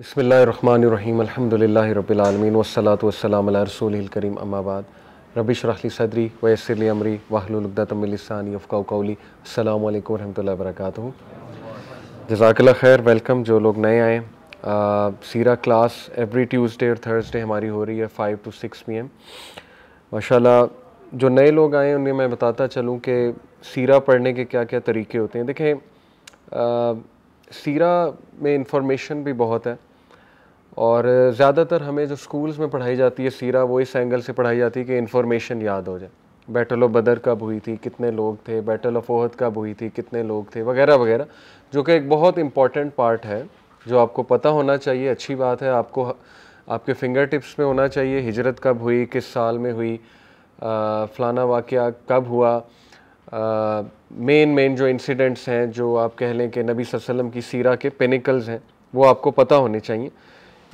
बसमीम अल्हम्दुलिल्लाह रबीआलमीन वसलात वसलाम रसूलकरीम अम्माबाद रबिश रहली सदरी वयसरली अमरी वाहलुलदातमिलसानी अफ़ाकौली अल्लाम वरहमल वरक जजाकल्ला खैर वेलकम जो लोग नए आए सीरा क्लास एवरी ट्यूसडे और थर्सडे हमारी हो रही है five to six P M माशा जो नए लोग आए उन्हें मैं बताता चलूँ कि सीरा पढ़ने के क्या क्या तरीके होते हैं देखें सीरा में इंफॉर्मेशन भी बहुत है और ज़्यादातर हमें जो स्कूल्स में पढ़ाई जाती है सीरा वो इस एंगल से पढ़ाई जाती है कि इन्फॉर्मेशन याद हो जाए बैटल ऑफ बदर कब हुई थी कितने लोग थे बैटल ऑफ ओहद कब हुई थी कितने लोग थे वगैरह वगैरह जो कि एक बहुत इंपॉर्टेंट पार्ट है जो आपको पता होना चाहिए अच्छी बात है आपको आपके फिंगर टिप्स में होना चाहिए हिजरत कब हुई किस साल में हुई फ़लाना वाक़ कब हुआ मेन मेन जो इंसिडेंट्स हैं जो आप कह लें कि नबी वसल्लम की सीरा के पेनिकल्स हैं वो आपको पता होने चाहिए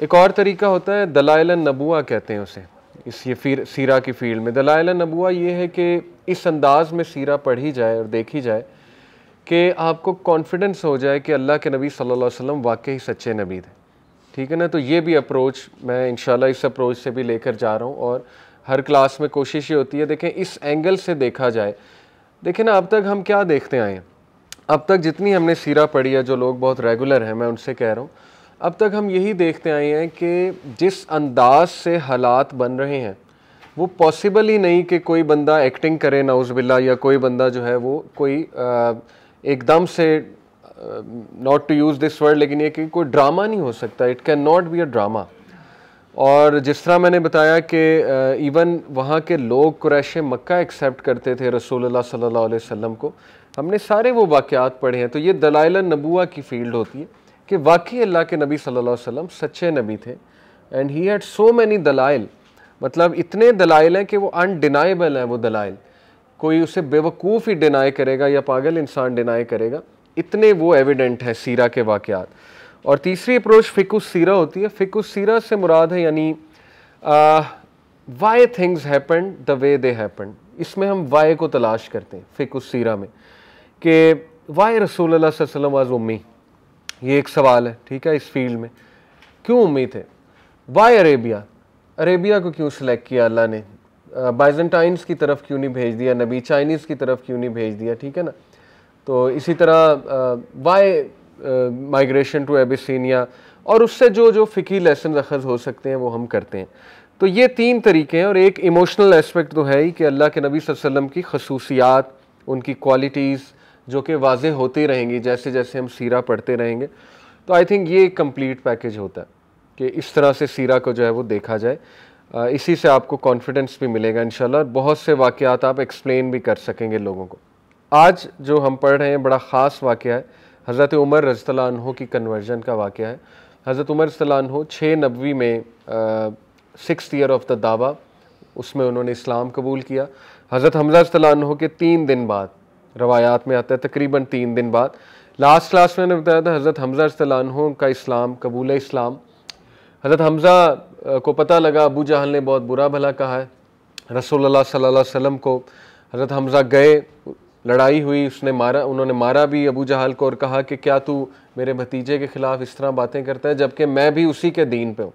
एक और तरीका होता है दलाइल नबुआ कहते हैं उसे इस ये फिर सीरा की फील्ड में दलाइल नबुआ ये है कि इस अंदाज़ में सीरा पढ़ी जाए और देखी जाए कि आपको कॉन्फिडेंस हो जाए कि अल्लाह के नबी सल्लल्लाहु अलैहि वसल्लम वाकई सच्चे नबी थे ठीक है ना तो ये भी अप्रोच मैं इन इस अप्रोच से भी लेकर जा रहा हूँ और हर क्लास में कोशिश ये होती है देखें इस एंगल से देखा जाए देखिए ना अब तक हम क्या देखते आए हैं अब तक जितनी हमने सीरा पढ़ी है जो लोग बहुत रेगुलर हैं मैं उनसे कह रहा हूँ अब तक हम यही देखते आए हैं कि जिस अंदाज से हालात बन रहे हैं वो पॉसिबल ही नहीं कि कोई बंदा एक्टिंग करे नाउजबिल्ला या कोई बंदा जो है वो कोई एकदम से not to use this word लेकिन ये कि कोई ड्रामा नहीं हो सकता it can not be a drama और जिस तरह मैंने बताया कि इवन वहाँ के लोग क्रैश मक्का एक्सेप्ट करते थे रसूल सल्ला वसम को हमने सारे वो वाक़ात पढ़े हैं तो ये दलाइल नबुआ की फील्ड होती है कि वाकई अल्लाह के नबी सल्लल्लाहु अलैहि वसल्लम सच्चे नबी थे and he had so many दलाइल मतलब इतने दलाइल हैं कि वो अनडिनाइबल हैं वो दलाइल कोई उसे बेवकूफ़ ही डिनाई करेगा या पागल इंसान डिनाई करेगा इतने वो एविडेंट हैं सीरा के वाक़ात और तीसरी अप्रोच फिकुस सीरा होती है फिकुस सीरा से मुराद है यानी why things happen the way they happen इसमें हम वाई को तलाश करते हैं फिकुस सीरा में कि वाई रसूल वसम आज उम्मी ये एक सवाल है ठीक है इस फील्ड में क्यों उम्मी थे वाई अरेबिया अरेबिया को क्यों सिलेक्ट किया अल्लाह ने बाइजेंटाइंस की तरफ क्यों नहीं भेज दिया नबी चाइनीज़ की तरफ क्यों नहीं भेज दिया ठीक है ना तो इसी तरह वाई माइग्रेशन टू एबिसिनिया और उससे जो जो फ़िकी लेसन अखज़ हो सकते हैं वो हम करते हैं तो ये तीन तरीके हैं और एक इमोशनल एस्पेक्ट तो है ही कि अल्लाह के नबी वसल्लम की खसूसियात उनकी क्वालिटीज़ जो कि वाज होती रहेंगी जैसे जैसे हम सीरा पढ़ते रहेंगे तो आई थिंक ये एक कम्प्लीट पैकेज होता है कि इस तरह से सीरा को जो है वो देखा जाए इसी से आपको कॉन्फिडेंस भी मिलेगा इन और बहुत से वाक़ात आप एक्सप्लेन भी कर सकेंगे लोगों को आज जो हम पढ़ रहे हैं बड़ा ख़ास वाक़ है हज़रत उमर रज़तलानों की कन्वर्जन का वाक़ है हज़रत उमर रज़तलानों छः नबी में सिक्स ईयर ऑफ द दावा उसमें उन्होंने इस्लाम कबूल किया हज़रत हमजा रज़तलानों के तीन दिन बाद रवायात में आता है तकरीबन तीन दिन बाद लास्ट क्लास में मैंने बताया था हज़रत हमजा रज़तलानों का इस्लाम कबूल इस्लाम हज़रत हमज़ा को पता लगा अबू जहल ने बहुत बुरा भला कहा है रसोल्ला सल्ला वसम को हज़रत हमज़ा गए लड़ाई हुई उसने मारा उन्होंने मारा भी अबू जहाल को और कहा कि क्या तू मेरे भतीजे के ख़िलाफ़ इस तरह बातें करता है जबकि मैं भी उसी के दीन पे हूँ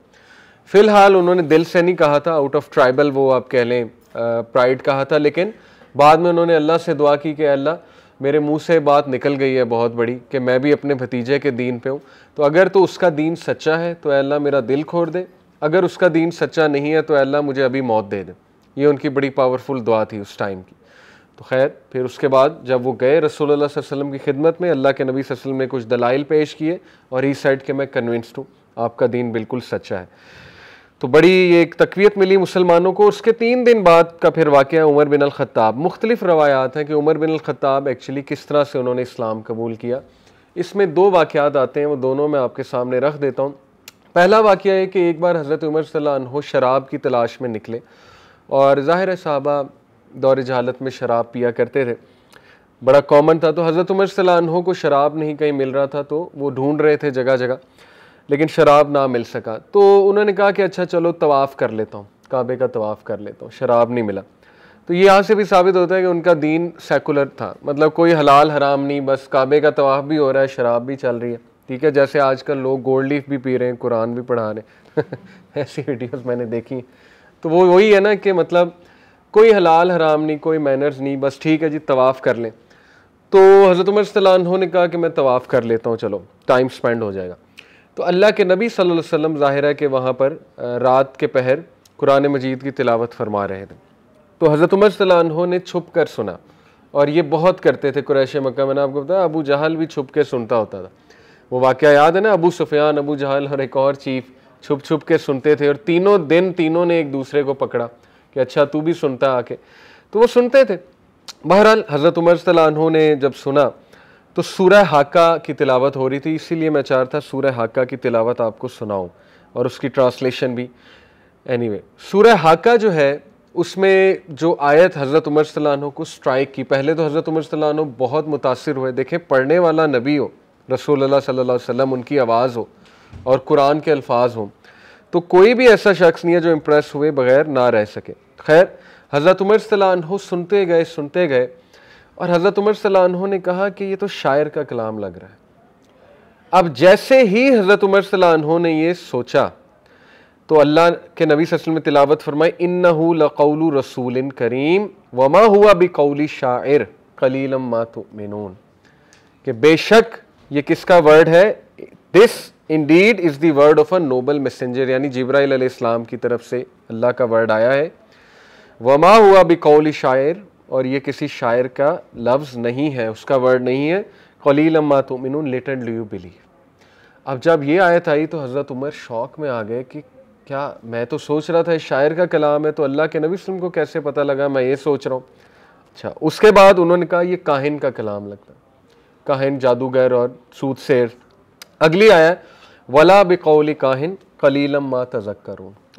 फ़िलहाल उन्होंने दिल से नहीं कहा था आउट ऑफ ट्राइबल वो आप कह लें प्राइड कहा था लेकिन बाद में उन्होंने अल्लाह से दुआ की कि अल्लाह मेरे मुंह से बात निकल गई है बहुत बड़ी कि मैं भी अपने भतीजे के दीन पे हूँ तो अगर तो उसका दीन सच्चा है तो अल्लाह मेरा दिल खोड़ दे अगर उसका दीन सच्चा नहीं है तो अल्लाह मुझे अभी मौत दे दे ये उनकी बड़ी पावरफुल दुआ थी उस टाइम की तो खैर फिर उसके बाद जब वो गए रसोल्ला वसम की खिदमत में अल्लाह के नबी वसलम ने कुछ दलाइल पेश किए और ही साइड के मैं कन्विंस्ड हूँ आपका दीन बिल्कुल सच्चा है तो बड़ी ये एक तकवीत मिली मुसलमानों को उसके तीन दिन बाद का फिर वाक़ उमर बिन अलखताब मुख्तलिफ रवायात हैं कि उमर बिन अलखताब एक्चुअली किस तरह से उन्होंने इस्लाम कबूल किया इसमें दो वाक़ात आते हैं वो दोनों मैं आपके सामने रख देता हूँ पहला वाक़ है कि एक बार हज़रत उमर सल्ला शराब की तलाश में निकले और ज़ाहिर साहबा दौर जहालत में शराब पिया करते थे बड़ा कॉमन था तो हज़रत उमर सलानों को शराब नहीं कहीं मिल रहा था तो वो ढूंढ रहे थे जगह जगह लेकिन शराब ना मिल सका तो उन्होंने कहा कि अच्छा चलो तवाफ़ कर लेता हूँ काबे का तवाफ़ कर लेता हूँ शराब नहीं मिला तो ये यहाँ से भी साबित होता है कि उनका दीन सेकुलर था मतलब कोई हलाल हराम नहीं बस काबे का तवाफ़ भी हो रहा है शराब भी चल रही है ठीक है जैसे आजकल लोग गोल्ड लीफ भी पी रहे हैं कुरान भी पढ़ा रहे हैं ऐसी वीडियोज़ मैंने देखी तो वो वही है ना कि मतलब कोई हलाल हराम नहीं कोई मैनर्स नहीं बस ठीक है जी तवाफ़ कर लें तो हज़रत उमर सलान ने कहा कि मैं तवाफ़ कर लेता हूँ चलो टाइम स्पेंड हो जाएगा तो अल्लाह के नबी सल्लल्लाहु अलैहि वसल्लम ज़ाहिर है कि वहाँ पर रात के पहर कुरान मजीद की तिलावत फरमा रहे थे तो हज़रत उमर सलान ने छुप कर सुना और ये बहुत करते थे कुरैश मक्का मैंने आपको बताया अबू जहल भी छुप के सुनता होता था वो वाक़ याद है ना अबू सुफियान अबू जहल और एक और चीफ छुप छुप के सुनते थे और तीनों दिन तीनों ने एक दूसरे को पकड़ा कि अच्छा तू भी सुनता आके तो वो सुनते थे बहरहाल हज़रत उमर तलानों ने जब सुना तो सूरह हाका की तिलावत हो रही थी इसीलिए मैं चाह रहा था सूर्य हाका की तिलावत आपको सुनाऊँ और उसकी ट्रांसलेशन भी एनी वे सूरह हाका जो है उसमें जो आयत हज़रत उमर सलानों को स्ट्राइक की पहले तो हज़रत उमर सलानों बहुत मुतासर हुए देखें पढ़ने वाला नबी हो रसूल सल्ला वसम उनकी आवाज़ हो और कुरान के अल्फाज हों तो कोई भी ऐसा शख्स नहीं है जो इम्प्रेस हुए बगैर ना रह सके खैर हज़रत उमर सलानहो सुनते गए सुनते गए और हज़रत उमर सलानहो ने कहा कि ये तो शायर का कलाम लग रहा है अब जैसे ही हज़रत उमर सलानहो ने ये सोचा तो अल्लाह के नबी वसल्लम में तिलावत फरमाई इन नकौल रसूल करीम वमा हुआ बे कौली शायर कलीलम मातु मेनून कि बेशक ये किसका वर्ड है this indeed is word of a noble messenger यानी जिब्राईल इस्लाम की तरफ से अल्लाह का वर्ड आया है वमा हुआ बिकौली शायर और ये किसी शायर का लफ्ज़ नहीं है उसका वर्ड नहीं है कौलील अम्मा तो मिन लेटेड एंड यू बिली अब जब ये आयत आई तो हज़रत उमर शौक में आ गए कि क्या मैं तो सोच रहा था इस शायर का कलाम है तो अल्लाह के नबी सुन को कैसे पता लगा मैं ये सोच रहा हूँ अच्छा उसके बाद उन्होंने कहा यह काहिन का कलाम लगता काहिन जादूगर और सूद शेर अगली आया वला बिकौली काहिन कलीलम मा तजक्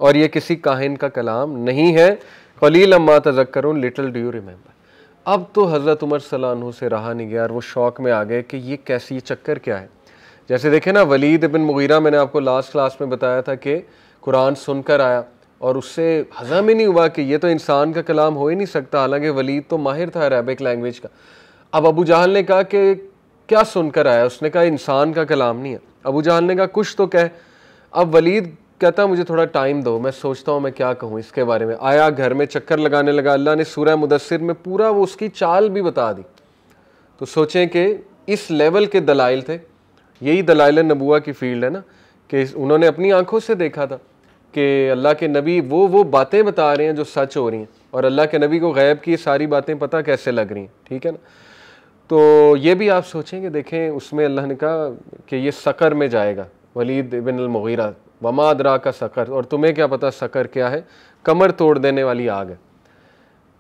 और ये किसी काहिन का कलाम नहीं है कलील अम्मा तजक्रून लिटल डू यू रिमेंबर अब तो हज़रत उमर सलानू से रहा नहीं गया और वो शौक में आ गए कि ये कैसी चक्कर क्या है जैसे देखें ना वलीद बिन मुगीरा मैंने आपको लास्ट क्लास में बताया था कि कुरान सुनकर आया और उससे हजम ही नहीं हुआ कि ये तो इंसान का कलाम हो ही नहीं सकता हालांकि वलीद तो माहिर था अरबिक लैंग्वेज का अब अबू जहल ने कहा कि क्या सुनकर आया उसने कहा इंसान का कलाम नहीं है अबू जहल ने कहा कुछ तो कह अब वलीद कहता मुझे थोड़ा टाइम दो मैं सोचता हूँ मैं क्या कहूँ इसके बारे में आया घर में चक्कर लगाने लगा अल्लाह ने सूरह मुदसर में पूरा वो उसकी चाल भी बता दी तो सोचें कि इस लेवल के दलाइल थे यही दलाइल नबुआ की फील्ड है ना कि उन्होंने अपनी आंखों से देखा था कि अल्लाह के नबी वो वो बातें बता रहे हैं जो सच हो रही हैं और अल्लाह के नबी को गैब की सारी बातें पता कैसे लग रही हैं ठीक है ना तो ये भी आप सोचें कि देखें उसमें अल्लाह ने कहा कि ये सकर में जाएगा वलीद बिन अलमीरा वमादरा का सकर और तुम्हें क्या पता सकर क्या है कमर तोड़ देने वाली आग है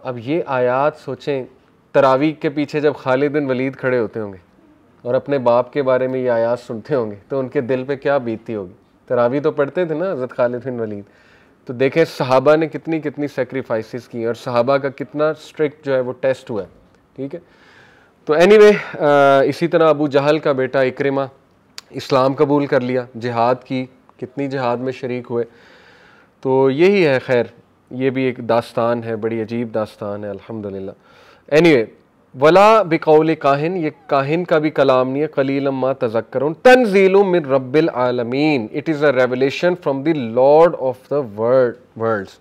अब ये आयात सोचें तरावी के पीछे जब खालिद बिन वलीद खड़े होते होंगे और अपने बाप के बारे में ये आयात सुनते होंगे तो उनके दिल पे क्या बीतती होगी तरावी तो पढ़ते थे ना हज़रत खालिद बिन वलीद तो देखें सहाबा ने कितनी कितनी सेक्रीफाइस की और सहाबा का कितना स्ट्रिक्ट जो है वो टेस्ट हुआ है ठीक है तो एनी anyway, इसी तरह अबू जहल का बेटा इक्रमा इस्लाम कबूल कर लिया जिहाद की कितनी जहाद में शरीक हुए तो यही है खैर ये भी एक दास्तान है बड़ी अजीब दास्तान है अल्हम्दुलिल्लाह एनीवे वला बिकौल काहिन ये काहिन का भी कलाम नहीं है कलीलम मा तजक्कर तनजील मिन रब्बिल आलमीन it is a revelation from the lord of the world worlds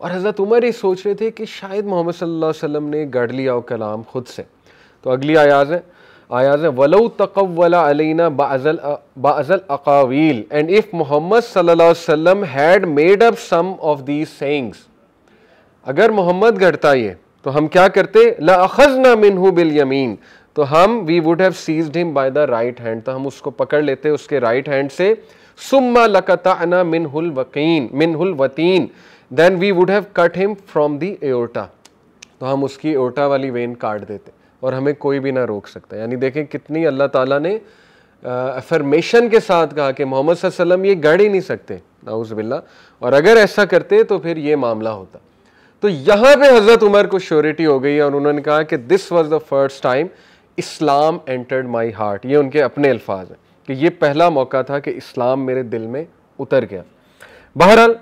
और हज़रत उमर ये सोच रहे थे कि शायद मोहम्मद सल्लल्लाहु अलैहि वसल्लम ने गढ़ लिया वो कलाम ख़ुद से तो अगली आयाज़ है आयाज वलऊ तकवला तकवलाना बाज़ल बाजल अकावील एंड इफ़ मोहम्मद सल्लम had made up some of these sayings अगर मोहम्मद घटता ये तो हम क्या करते लखज ना मिनहू बिल यमीन तो हम we would have seized him by the right hand तो हम उसको पकड़ लेते उसके राइट हैंड से सुम्मा लकताना मिनहुल वकीन मिनहुल वतीन then we would have cut him from the aorta तो हम उसकी एओटा वाली वेन काट देते और हमें कोई भी ना रोक सकता यानी देखें कितनी अल्लाह ताला ने अफर्मेशन के साथ कहा कि मोहम्मद वसल्लम ये गढ़ ही नहीं सकते नाउज़बिल्ला और अगर ऐसा करते तो फिर ये मामला होता तो यहाँ पे हज़रत उमर को श्योरिटी हो गई और उन्होंने कहा कि this was the first time Islam entered my heart ये उनके अपने अल्फाज हैं कि ये पहला मौका था कि इस्लाम मेरे दिल में उतर गया बहरहाल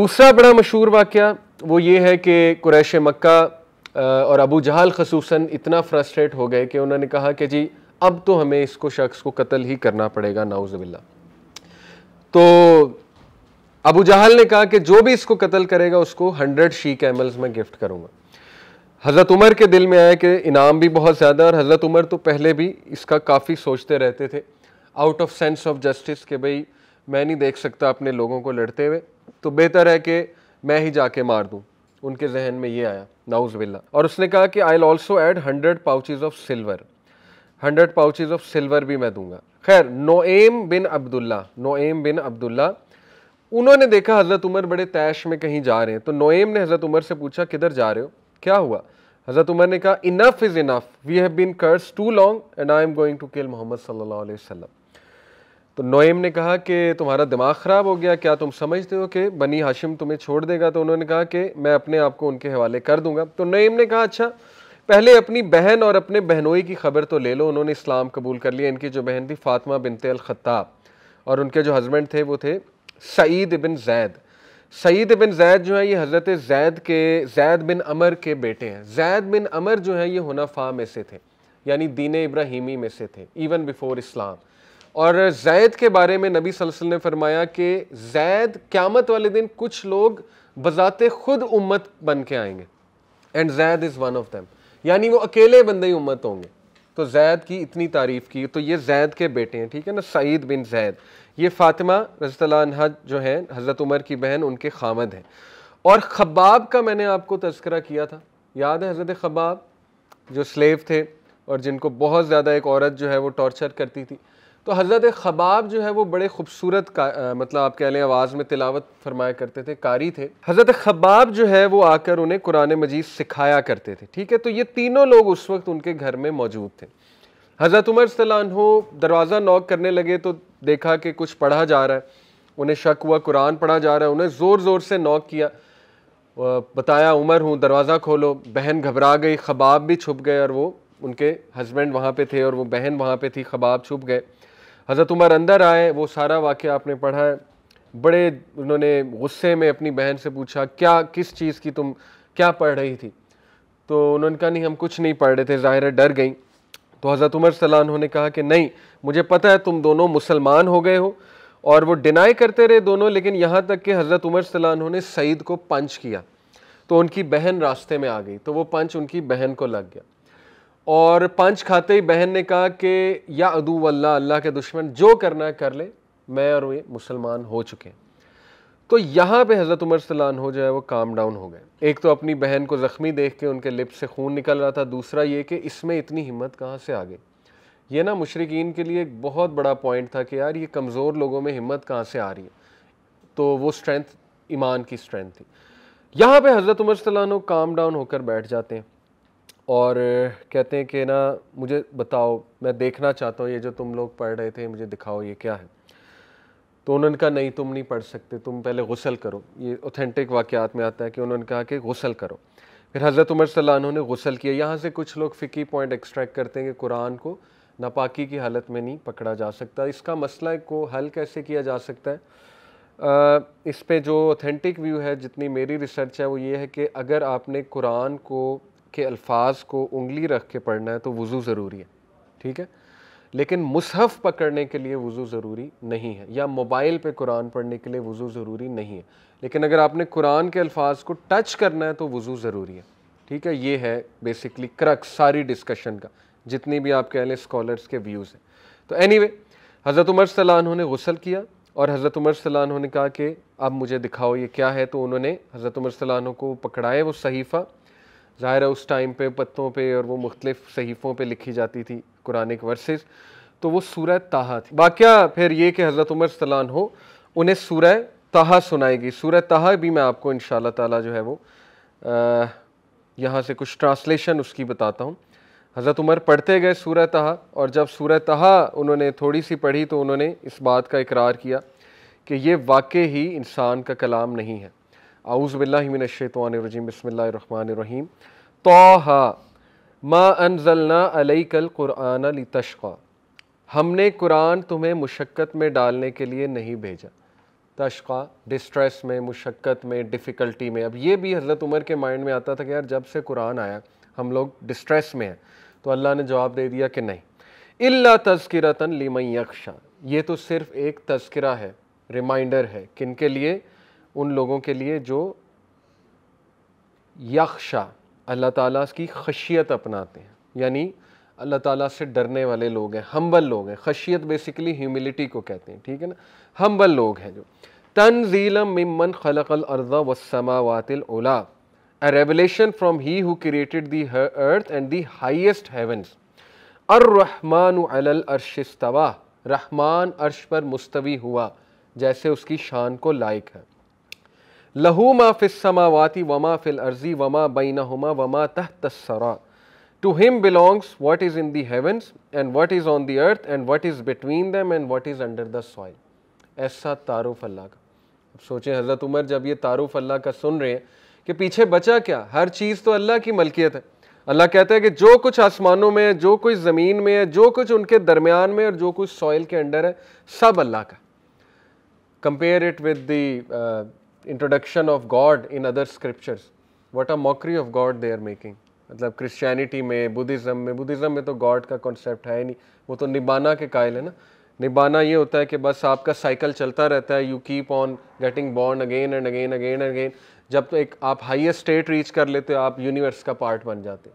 दूसरा बड़ा मशहूर वाक़ वो ये है कि कुरैश मक्का और अबू जहाल खसूस इतना फ्रस्ट्रेट हो गए कि उन्होंने कहा कि जी अब तो हमें इसको शख्स को कत्ल ही करना पड़ेगा नाउजबिल्ला तो अबू जहाल ने कहा कि जो भी इसको कत्ल करेगा उसको हंड्रेड शी कैमल्स में गिफ्ट करूँगा हज़रत उमर के दिल में आया कि इनाम भी बहुत ज़्यादा और हज़रत उमर तो पहले भी इसका काफ़ी सोचते रहते थे out of sense of justice कि भाई मैं नहीं देख सकता अपने लोगों को लड़ते हुए तो बेहतर है कि मैं ही जाके मार दूँ उनके जहन में ये आया नाउज बिल्ला और उसने कहा कि I also add hundred pouches of silver hundred pouches of silver भी मैं दूंगा खैर Nuaim bin Abdullah Nuaim bin Abdullah उन्होंने देखा हज़रत उमर बड़े तैश में कहीं जा रहे हैं तो नोएम ने हज़रत उमर से पूछा किधर जा रहे हो क्या हुआ हज़रत उमर ने कहा enough is enough we have been cursed too long and I am going to kill Muhammad सल्लल्लाहु अलैहि वसल्लम तो नोएम ने कहा कि तुम्हारा दिमाग ख़राब हो गया क्या तुम समझते हो कि बनी हाशिम तुम्हें छोड़ देगा तो उन्होंने कहा कि मैं अपने आप को उनके हवाले कर दूंगा तो नोएम ने कहा अच्छा पहले अपनी बहन और अपने बहनोई की खबर तो ले लो उन्होंने इस्लाम कबूल कर लिया इनकी जो बहन थी फातमा बिनते अलख़त्ताब और उनके जो हस्बैंड थे वो थे सईद बिन जैद सईद बिन जैद जो है ये हज़रत जैद के जैद बिन अमर के बेटे हैं जैद बिन अमर जो है ये हुनाफा में से थे यानी दीन इब्राहिमी में से थे इवन बिफोर इस्लाम और जैद के बारे में नबी वसल्लम ने फरमाया कि जैद क्यामत वाले दिन कुछ लोग बजाते खुद उम्मत बन के आएंगे and Zaid is one of them यानी वो अकेले बंदे ही उम्मत होंगे तो जैद की इतनी तारीफ़ की तो ये जैद के बेटे हैं ठीक है ना सईद बिन जैद ये फ़ातिमा रजतला जो हैं हज़रत उमर की बहन उनके खामद हैं और खबाब का मैंने आपको तस्करा किया था याद है हज़रत खबाब जो स्लेव थे और जिनको बहुत ज़्यादा एक औरत जो है वो टॉर्चर करती थी तो हज़रत खबाब जो है वो बड़े खूबसूरत का मतलब आप कह लें आवाज़ में तिलावत फरमाया करते थे कारी थे हज़रत खबाब जो है वो आकर उन्हें कुरान मजीद सिखाया करते थे ठीक है तो ये तीनों लोग उस वक्त उनके घर में मौजूद थे हज़रत उमर सलानहो दरवाज़ा नॉक करने लगे तो देखा कि कुछ पढ़ा जा रहा है उन्हें शक हुआ कुरान पढ़ा जा रहा है उन्हें ज़ोर ज़ोर से नॉक किया बताया उमर हूँ दरवाज़ा खोलो बहन घबरा गई खबाब भी छुप गए और वो उनके हस्बैंड वहाँ पे थे और वो बहन वहाँ पे थी खबाब छुप गए हज़रत उमर अंदर आए वो सारा वाक्य आपने पढ़ा है बड़े उन्होंने गुस्से में अपनी बहन से पूछा क्या किस चीज़ की तुम क्या पढ़ रही थी तो उन्होंने कहा नहीं हम कुछ नहीं पढ़ रहे थे ज़ाहिर है डर गई तो हज़रत उमर सलान उन्होंने कहा कि नहीं मुझे पता है तुम दोनों मुसलमान हो गए हो और वो डिनाई करते रहे दोनों लेकिन यहाँ तक कि हज़रत उमर सलान उन्होंने सईद को पंच किया तो उनकी बहन रास्ते में आ गई तो वो पंच उनकी बहन को लग गया और पांच खाते ही बहन ने कहा कि या अदू वल्ला अल्लाह के दुश्मन जो करना कर ले मैं और वे मुसलमान हो चुके हैं तो यहाँ पे हज़रत उमर सलान हो जो है वो काम डाउन हो गए एक तो अपनी बहन को ज़ख्मी देख के उनके लिप से खून निकल रहा था दूसरा ये कि इसमें इतनी हिम्मत कहाँ से आ गई ये ना मुशरकिन के लिए एक बहुत बड़ा पॉइंट था कि यार ये कमज़ोर लोगों में हिम्मत कहाँ से आ रही है तो वो स्ट्रेंथ ईमान की स्ट्रेंथ थी यहाँ पे हज़रत उमर सलान काम डाउन होकर बैठ जाते हैं और कहते हैं कि ना मुझे बताओ मैं देखना चाहता हूँ ये जो तुम लोग पढ़ रहे थे मुझे दिखाओ ये क्या है तो उन्होंने कहा नहीं तुम नहीं पढ़ सकते तुम पहले गसल करो ये ऑथेंटिक वाक़ात में आता है कि उन्होंने कहा कि गसल करो फिर हज़रत उमर सल्ला ने गसल किया यहाँ से कुछ लोग फ़िकी पॉइंट एक्सट्रैक्ट करते हैं कि कुरान को नापाकी की हालत में नहीं पकड़ा जा सकता इसका मसला को हल कैसे किया जा सकता है इस पर जो ऑथेंटिक व्यू है जितनी मेरी रिसर्च है वो ये है कि अगर आपने कुरान को के अल्फाज को उंगली रख के पढ़ना है तो वज़ू ज़रूरी है ठीक है लेकिन मुसहफ़ पकड़ने के लिए वज़ू ज़रूरी नहीं है या मोबाइल पे कुरान पढ़ने के लिए वज़ू ज़रूरी नहीं है लेकिन अगर आपने कुरान के अल्फाज को टच करना है तो वज़ू ज़रूरी है ठीक है ये है बेसिकली क्रक सारी डिस्कशन का जितनी भी आप कह लें स्कॉलर्स के व्यूज़ हैं तो एनी वे हज़रत उमर सलान ने गसल किया और हज़रत उमर सलान ने कहा कि अब मुझे दिखाओ ये क्या है तो उन्होंने हज़रत उमर सलानों को पकड़ाए वो सहीफ़ा ज़ाहिर है उस टाइम पे पत्तों पे और वो मुख्तलिफ सहीफ़ों पे लिखी जाती थी कुरानिक वर्सेस तो वो सूरह ताहा थी वाक़ फिर ये कि हज़रत उमर सलान हो उन्हें सूरह ताहा सुनाएगी सूरह ताहा भी मैं आपको इन ताला जो है वो यहाँ से कुछ ट्रांसलेशन उसकी बताता हूँ हज़रत उमर पढ़ते गए सूरह तहा और जब सूरह तहा उन्होंने थोड़ी सी पढ़ी तो उन्होंने इस बात का इकरार किया कि ये वाकई ही इंसान का कलाम नहीं है आउज़बिल्लिमिनशैतवानरजीम बसमीम तो माँ अनजलना अलैकल क़ुरान तशक़ा हमने कुरान तुम्हें मुशक्क़त में डालने के लिए नहीं भेजा तशा डिस्ट्रेस में मुशक्क़त में डिफ़िकल्टी में अब ये भी हज़रत उमर के माइंड में आता था कि यार जब से कुरान आया हम लोग डिस्ट्रेस में हैं तो अल्लाह ने जवाब दे दिया कि नहीं इल्ला तस्करता अक्शा ये तो सिर्फ़ एक तस्करा है रिमाइंडर है किन के लिए उन लोगों के लिए जो यक्षा अल्लाह ताला की खशियत अपनाते हैं यानी अल्लाह ताला से डरने वाले लोग हैं हम्बल लोग हैं खशियत बेसिकली ह्यूमिलिटी को कहते हैं ठीक है ना हम्बल लोग हैं जो तनजीलम मिमन खलकल अर्जा वसमावातिल ओला a revelation from he who created the earth and the highest heavens ar-rahmanu alal रहमान अर्श पर मुस्तवी हुआ जैसे उसकी शान को लायक है लहू मा वाती वमा फ़िल अर्ज़ी वमा हुमा वमा तस्सरा to him belongs what is in the heavens and what is on the earth and what is between them and what is under the soil ऐसा तारुफ अल्लाह का अब सोचें हज़रत उमर जब ये तारुफ अल्लाह का सुन रहे हैं कि पीछे बचा क्या हर चीज़ तो अल्लाह की मलकियत है अल्लाह कहता है कि जो कुछ आसमानों में है जो कुछ ज़मीन में है जो कुछ उनके दरमियान में और जो कुछ सॉइल के अंडर है सब अल्लाह का compare it with the introduction of God in other scriptures what are mockery of God they are making मतलब क्रिश्चियनिटी में बुद्धिज़्म में बुद्धिज़्म में तो गॉड का कॉन्सेप्ट है नहीं वो तो निबाना के कायल है ना निबाना ये होता है कि बस आपका साइकिल चलता रहता है you keep on getting born again and again again and again जब तो एक आप हाईएस्ट स्टेट रीच कर लेते हो आप यूनिवर्स का पार्ट बन जाते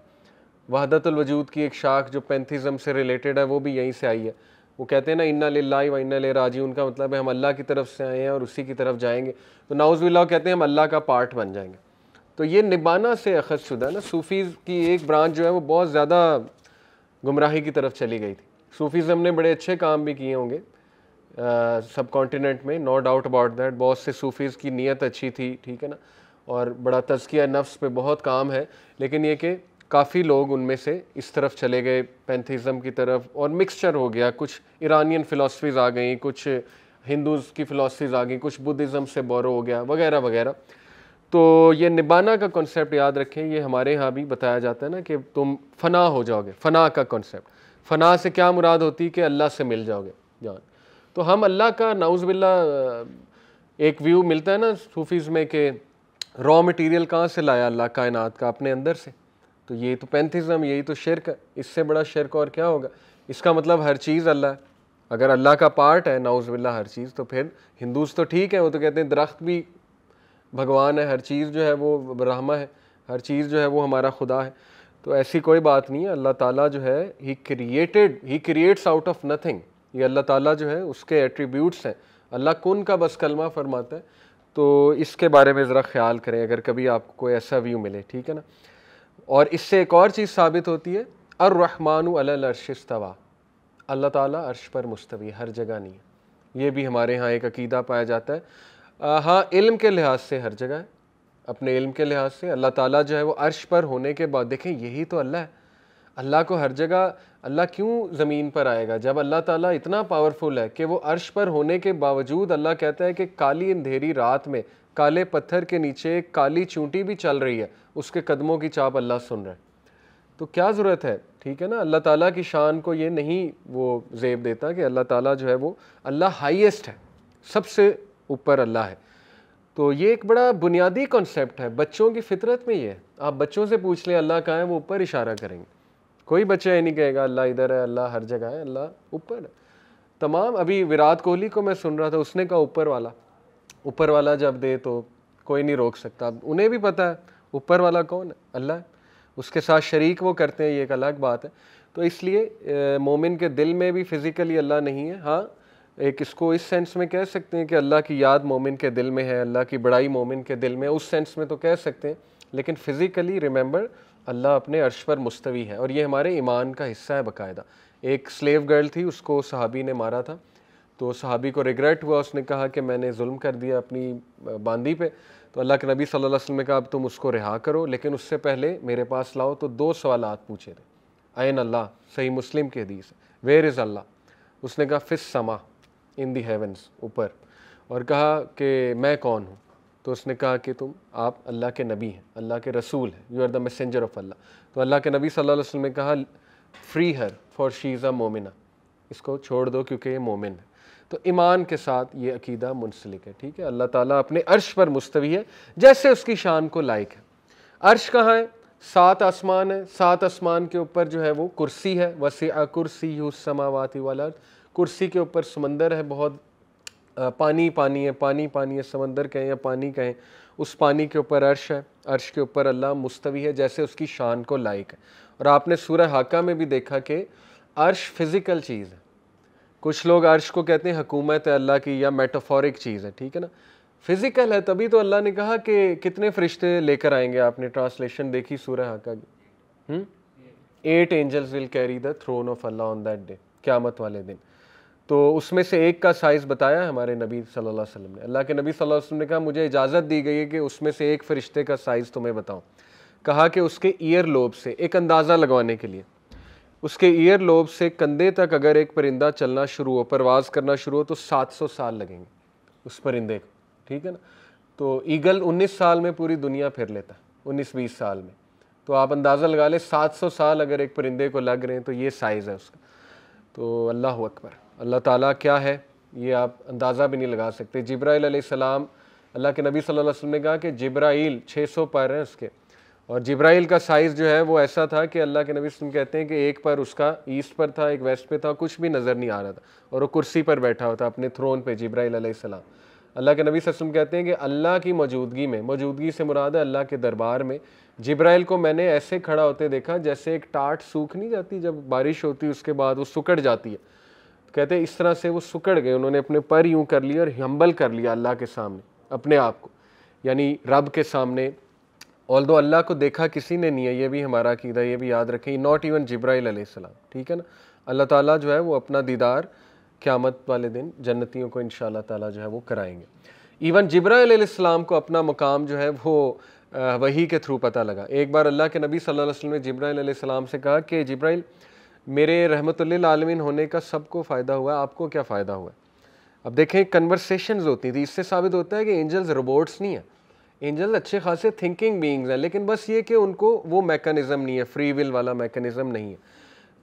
वहदतुल वजूद की एक शाख जो पेंथिज़म से रिलेटेड है वो भी यहीं से आई है वो कहते हैं ना इन्ना ला व इन्ना ले राजी उनका मतलब है हम अल्लाह की तरफ से आए हैं और उसी की तरफ जाएंगे तो नाउज़बिल्ला कहते हैं हम अल्लाह का पार्ट बन जाएंगे तो ये निबाना से अखद शुदा ना सूफ़ीज़ की एक ब्रांच जो है वो बहुत ज़्यादा गुमराही की तरफ चली गई थी सूफ़ीज़म ने बड़े अच्छे काम भी किए होंगे सब कॉन्टीनेंट में नो डाउट अबाउट दैट बहुत से सूफ़ीज़ की नीयत अच्छी थी ठीक है ना और बड़ा तजकिया नफ्स पे बहुत काम है लेकिन ये कि काफ़ी लोग उनमें से इस तरफ चले गए पैंथिज़म की तरफ और मिक्सचर हो गया कुछ ईरानियन फ़िलासफ़ीज़ आ गई कुछ हिंदूज़ की फ़िलासफ़ीज़ आ गई कुछ बुद्धिज़म से बोरो हो गया वगैरह वगैरह तो ये निबाना का कॉन्सेप्ट याद रखें ये हमारे यहाँ भी बताया जाता है ना कि तुम फना हो जाओगे फना का कॉन्सेप्ट फना से क्या मुराद होती है कि अल्लाह से मिल जाओगे जान तो हम अल्लाह का नाउज़बिल्ला एक व्यू मिलता है ना सूफ़ीज़ में कि रॉ मटेरियल कहाँ से लाया अल्लाह कायनात का अपने अंदर से तो ये तो पैंथिज़म यही तो शिरक है इससे बड़ा शिरक और क्या होगा इसका मतलब हर चीज़ अल्लाह है अगर अल्लाह का पार्ट है नाउज़बिल्ला हर चीज़ तो फिर हिंदूज तो ठीक है वो तो कहते हैं दरख्त भी भगवान है हर चीज़ जो है वो रहमा है हर चीज़ जो है वो हमारा खुदा है तो ऐसी कोई बात नहीं है अल्लाह ताला जो है he created he creates out of nothing ये अल्लाह ताला जो है उसके एट्रीब्यूट्स हैं अल्लाह कुन का बस कलमा फरमाता है तो इसके बारे में ज़रा ख्याल करें अगर कभी आपको कोई ऐसा व्यू मिले ठीक है ना और इससे एक और चीज़ साबित होती है अर्रहमान अर्शवा अल्लाह ताला अर्श पर मुस्तवी हर जगह नहीं है ये भी हमारे यहाँ एक अकीदा पाया जाता है आ, हाँ इल्म के लिहाज से हर जगह है अपने इल्म के लिहाज से अल्लाह ताला जो है वो अर्श पर होने के बाद देखें यही तो अल्लाह है अल्लाह को हर जगह अल्लाह क्यों ज़मीन पर आएगा जब अल्लाह ताला इतना पावरफुल है कि वो अर्श पर होने के बावजूद अल्लाह कहता है कि काली अंधेरी रात में काले पत्थर के नीचे एक काली चूंटी भी चल रही है उसके कदमों की चाप अल्लाह सुन रहे हैं तो क्या ज़रूरत है ठीक है ना अल्लाह ताला की शान को ये नहीं वो जेब देता कि अल्लाह ताला जो है वो अल्लाह हाईएस्ट है सबसे ऊपर अल्लाह है तो ये एक बड़ा बुनियादी कॉन्सेप्ट है बच्चों की फितरत में ये है आप बच्चों से पूछ लें अल्लाह कहाँ है वो ऊपर इशारा करेंगे कोई बच्चा ये नहीं कहेगा अल्लाह इधर है अल्लाह हर जगह है अल्लाह ऊपर है तमाम अभी विराट कोहली को मैं सुन रहा था उसने कहा ऊपर वाला ऊपर वाला जब दे तो कोई नहीं रोक सकता उन्हें भी पता है ऊपर वाला कौन है अल्लाह उसके साथ शरीक वो करते हैं ये एक अलग बात है तो इसलिए मोमिन के दिल में भी फ़िज़िकली अल्लाह नहीं है हाँ एक इसको इस सेंस में कह सकते हैं कि अल्लाह की याद मोमिन के दिल में है अल्लाह की बड़ाई मोमिन के दिल में उस सेंस में तो कह सकते हैं लेकिन फ़िज़िकली रिमेंबर अल्लाह अपने अर्श पर मुस्तवी है और ये हमारे ईमान का हिस्सा है बाकायदा एक स्लेव गर्ल थी उसको सहाबी ने मारा था तो सहाबी को रिग्रेट हुआ उसने कहा कि मैंने जुल्म कर दिया अपनी बांदी पे तो अल्लाह के नबी सल्लल्लाहु अलैहि वसल्लम ने कहा अब तुम उसको रिहा करो लेकिन उससे पहले मेरे पास लाओ तो दो सवाल पूछे थे आयन अल्लाह सही मुस्लिम के हदीस वेयर इज़ अल्लाह उसने कहा फिस समा इन दी हेवंस ऊपर और कहा कि मैं कौन हूँ तो उसने कहा कि तुम आप अल्लाह के नबी हैं अल्लाह के रसूल हैं you are the messenger of Allah तो अल्लाह के नबी सल्लल्लाहु अलैहि वसल्लम ने कहा free her for she is a मोमिना इसको छोड़ दो क्योंकि ये मोमिन है तो ईमान के साथ ये अकीदा मुंसलिक है ठीक है अल्लाह ताला अपने अर्श पर मुस्तवी है जैसे उसकी शान को लायक है अर्श कहाँ है सात आसमान है सात आसमान के ऊपर जो है वो कुर्सी है वसी कुर्सी समावाती वाला कुर्सी के ऊपर समंदर है बहुत पानी पानी है पानी पानी है समंदर कहें या पानी कहें उस पानी के ऊपर अर्श है अर्श के ऊपर अल्लाह मुस्तवी है जैसे उसकी शान को लायक है और आपने सूर्य हाका में भी देखा कि अर्श फिज़िकल चीज़ है कुछ लोग अर्श को कहते हैं हकूमत है अल्लाह की या मेटाफोरिक चीज़ है ठीक है ना फिज़िकल है तभी तो अल्लाह ने कहा कि कितने फरिश्ते लेकर आएंगे आपने ट्रांसलेशन देखी सूरह का की eight angels will carry the throne of Allah on that day क्यामत वाले दिन तो उसमें से एक का साइज़ बताया हमारे नबी सल्लल्लाहु अलैहि वसल्लम ने अल्लाह के नबी सल्लल्लाहु अलैहि वसल्लम ने कहा मुझे इजाज़त दी गई है कि उसमें से एक फ़रिश्ते का साइज़ तुम्हें बताऊँ कहा कि उसके ईयर लोब से एक अंदाज़ा लगवाने के लिए उसके ईयर लोब से कंधे तक अगर एक परिंदा चलना शुरू हो परवाज़ करना शुरू हो तो 700 साल लगेंगे उस परिंदे को ठीक है ना तो ईगल 19 साल में पूरी दुनिया फिर लेता है 19-20 साल में तो आप अंदाज़ा लगा लें 700 साल अगर एक परिंदे को लग रहे हैं तो ये साइज़ है उसका तो अल्लाह अकबर अल्लाह ताली क्या है ये आप अंदाज़ा भी नहीं लगा सकते जब्राईसम अल्लाह के नबी सल्लल्लाहु अलैहि वसल्लम ने कहा कि जब्राईल 600 पर हैं उसके और जब्राइल का साइज़ जो है वो ऐसा था कि अल्लाह के नबी तुम कहते हैं कि एक पर उसका ईस्ट पर था एक वेस्ट पे था कुछ भी नज़र नहीं आ रहा था और वो कुर्सी पर बैठा हुआ था अपने थ्रोन पे जब्राइल अलैहिस्सलाम अल्लाह के नबी ससम कहते हैं कि अल्लाह की मौजूदगी में मौजूदगी से मुराद है अल्लाह के दरबार में जब्राइल को मैंने ऐसे खड़ा होते देखा जैसे एक टाट सूख नहीं जाती जब बारिश होती उसके बाद वो सुकड़ जाती है कहते इस तरह से वो सुकड़ गए उन्होंने अपने पर यूँ कर लिया और हम्बल कर लिया अल्लाह के सामने अपने आप को यानी रब के सामने ऑल अल्लाह को देखा किसी ने नहीं है ये भी हमारा अकीदा ये भी याद रखें नॉट इवन सलाम ठीक है ना अल्लाह ताला जो है वो अपना दीदार क़्यामत वाले दिन जन्नतियों को इन ताला जो है वो कराएंगे इवन जब्राईसम को अपना मुकाम जो है वो वही के थ्रू पता लगा एक बार अल्लाह के नबी सल्लल्लाहु अलैहि वसल्लम ने जब्राईसम से कहा कि जब्राइल मेरे आलमिन होने का सबको फ़ायदा हुआ आपको क्या फ़ायदा हुआ अब देखें कन्वर्सेशन होती थी इससे साबित होता है कि एंजल्स रोबोट्स नहीं है एंजल अच्छे खासे थिंकिंग बींग्स हैं लेकिन बस ये कि उनको वो मेकनिज़म नहीं है फ्री विल वाला मेकनिज़म नहीं है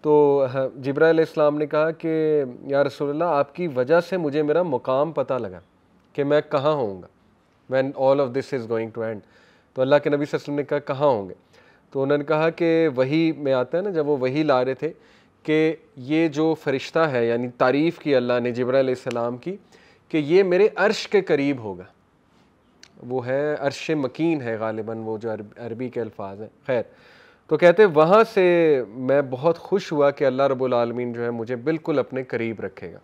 तो जब्राल इस्लाम ने कहा कि या रसोल्ला आपकी वजह से मुझे मेरा मुकाम पता लगा कि मैं कहाँ होऊंगा when all of this is going to end तो अल्लाह के नबी वसल्लम ने कहा कहाँ होंगे तो उन्होंने कहा कि वही में आता है ना जब वो वही ला रहे थे कि ये जो फ़रिश्ता है यानी तारीफ़ की अल्लाह ने सलाम की कि ये मेरे अर्श के करीब होगा वो है अरश मकीन है गालिबा वो जो अरबी के अल्फाज हैं खैर तो कहते वहाँ से मैं बहुत खुश हुआ कि अल्लाह रबालमीन जो है मुझे बिल्कुल अपने करीब रखेगा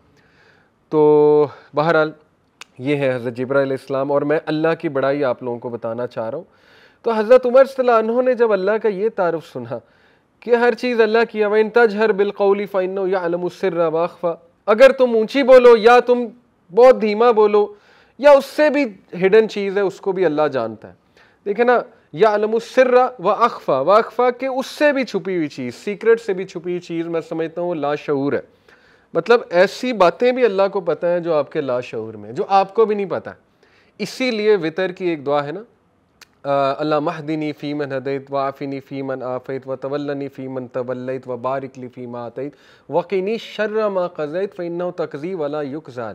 तो बहरहाल ये है हज़रत जबराम और मैं अल्लाह की बड़ाई आप लोगों को बताना चाह रहा हूँ तो हज़रत उमर सलाहों ने जब अल्लाह का ये तारफ़ सुना कि हर चीज़ अल्लाह की अवैन हर बिलकौली फ़ाइनो या अलमसर वाखफ़ा अगर तुम ऊँची बोलो या तुम बहुत धीमा बोलो या उससे भी हिडन चीज़ है उसको भी अल्लाह जानता है देखे ना या अलमुसर्रा व अखफ़ा व अखफ़ा के उससे भी छुपी हुई चीज़ सीक्रेट से भी छुपी हुई चीज़ मैं समझता हूँ लाशूर है मतलब ऐसी बातें भी अल्लाह को पता है जो आपके लाशूर में जो आपको भी नहीं पता इसीलिए वितर की एक दुआ है ना अल्लाह महदिनी फ़ीमन हदैत आफ़िनी फ़ीमन आफ़ैत व तवल्लनी फ़ीमन तवल्लत व बारिकली फ़ीमा आतैत वकीनी शर्र मा कज़ैत फ़िन्ना तकज़ी वाला युकज़ा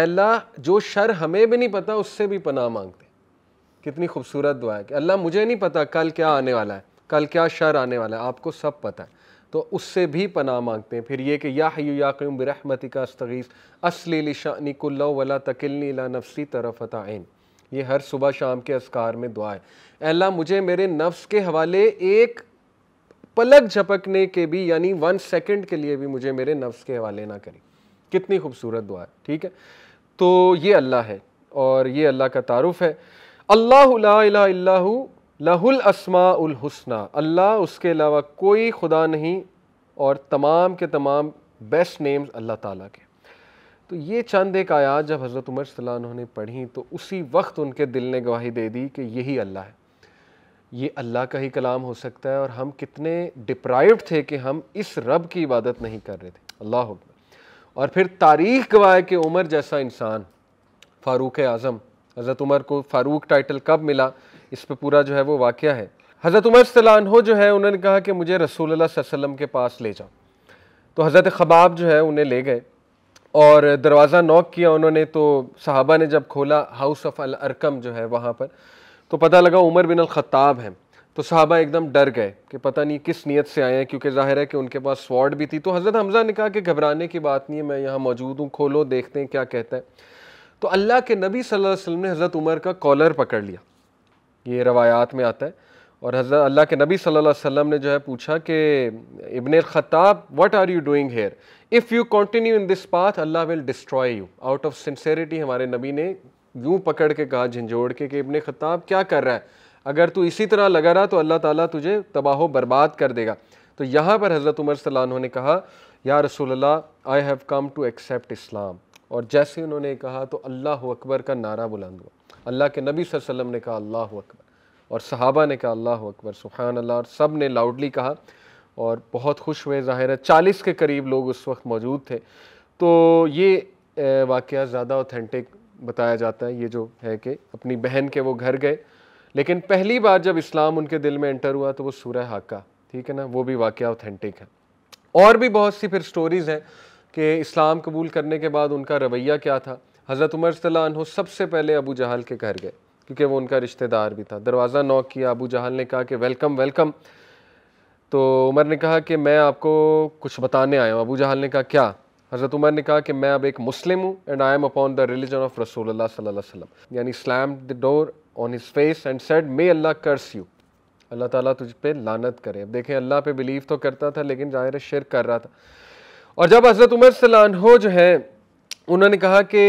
अल्लाह जो शर हमें भी नहीं पता उससे भी पनाह मांगते कितनी खूबसूरत दुआ है कि अल्लाह मुझे नहीं पता कल क्या आने वाला है कल क्या शर आने वाला है आपको सब पता है तो उससे भी पनाह मांगते हैं फिर ये कि या हयू या क्यूम बरहमती का अस्तगीस असली लिशानी कुल्ला वला तकिलनी ला नफसी तरफ़त आन ये हर सुबह शाम के असकार में दुआ है अल्लाह मुझे मेरे नफ्स के हवाले एक पलक झपकने के भी यानी वन सेकंड के लिए भी मुझे मेरे नफ्स के हवाले ना करें कितनी खूबसूरत दुआ है ठीक है तो ये अल्लाह है और ये अल्लाह का तारुफ है अल्लाह लहुल असमाउल अल्लाह उसके अलावा कोई खुदा नहीं और तमाम के तमाम बेस्ट नेम्स अल्लाह ताला के तो ये चंद एक आयात जब हज़रत उमर ने पढ़ी तो उसी वक्त उनके दिल ने गवाही दे दी कि यही अल्लाह है ये अल्लाह का ही कलाम हो सकता है और हम कितने डिप्राइव थे कि हम इस रब की इबादत नहीं कर रहे थे अल्लाह और फिर तारीख गवाह के उमर जैसा इंसान फ़ारूक आज़म हज़रत उमर को फ़ारूक टाइटल कब मिला इस पर पूरा जो है वो वाक़ है हज़रत उमर सलानहो जो है उन्होंने कहा कि मुझे रसूल के पास ले जाओ तो हज़रत खबाब जो है उन्हें ले गए और दरवाज़ा नॉक किया उन्होंने तो साहबा ने जब खोला हाउस ऑफ अल अरकम जो है वहाँ पर तो पता लगा उमर बिन अलख़ाब हैं तो साहबा एकदम डर गए कि पता नहीं किस नीयत से आए हैं क्योंकि जाहिर है कि उनके पास स्वॉर्ड भी थी तो हज़रत हमज़ा ने कहा कि घबराने की बात नहीं है मैं यहाँ मौजूद हूँ खोलो देखते हैं क्या कहता है तो अल्लाह के नबी सल्लल्लाहु अलैहि वसल्लम ने हज़रत उमर का कॉलर पकड़ लिया ये रवायात में आता है और हज़रत अल्लाह के नबी सल्लल्लाहु अलैहि वसल्लम ने जो है पूछा कि ibn Khattab what are you doing here if you continue in this path Allah will destroy you out of sincerity हमारे नबी ने यूँ पकड़ के कहा झंझोड़ के कि इबन ख़त्ताब क्या कर रहा है अगर तू इसी तरह लगा रहा तो अल्लाह ताला तुझे तबाह बर्बाद कर देगा तो यहाँ पर हज़रत उमर सलानों ने कहा या रसोल्ला I have come to accept Islam और जैसे उन्होंने कहा तो अल्लाह अकबर का नारा बुलंद हुआ अल्लाह के नबी वसल्लम ने कहा अल्लाह अकबर और सहाबा ने कहा अल्लाह अकबर सुहान अल्लाह और सब ने लाउडली कहा और बहुत खुश हुए ज़ाहिर है चालीस के करीब लोग उस वक्त मौजूद थे तो ये वाक़ ज़्यादा ऑथेंटिक बताया जाता है ये जो है कि अपनी बहन के वो घर गए लेकिन पहली बार जब इस्लाम उनके दिल में एंटर हुआ तो वो सूर्य हाका ठीक है ना वो भी वाक़ ऑथेंटिक है और भी बहुत सी फिर स्टोरीज़ हैं कि इस्लाम कबूल करने के बाद उनका रवैया क्या था हज़रत उमर सल्ला सबसे पहले अबू जहाल के घर गए क्योंकि वो उनका रिश्तेदार भी था दरवाज़ा नॉक किया अबू जहाल ने कहा कि वेलकम वेलकम तो उमर ने कहा कि मैं आपको कुछ बताने आया हूँ अबू जहाल ने कहा क्या हज़रत उमर ने कहा कि मैं अब एक मुस्लिम हूँ and I am upon the religion of रसूल सल्लल्लाहु यानी slam the door on his face and said may Allah curse you Allah ताला तुझ पे लानत करे अब देखें अल्लाह पे बिलीव तो करता था लेकिन ज़ाहिर शिर कर रहा था और जब हज़रत उमर सलानहो जो है उन्होंने कहा कि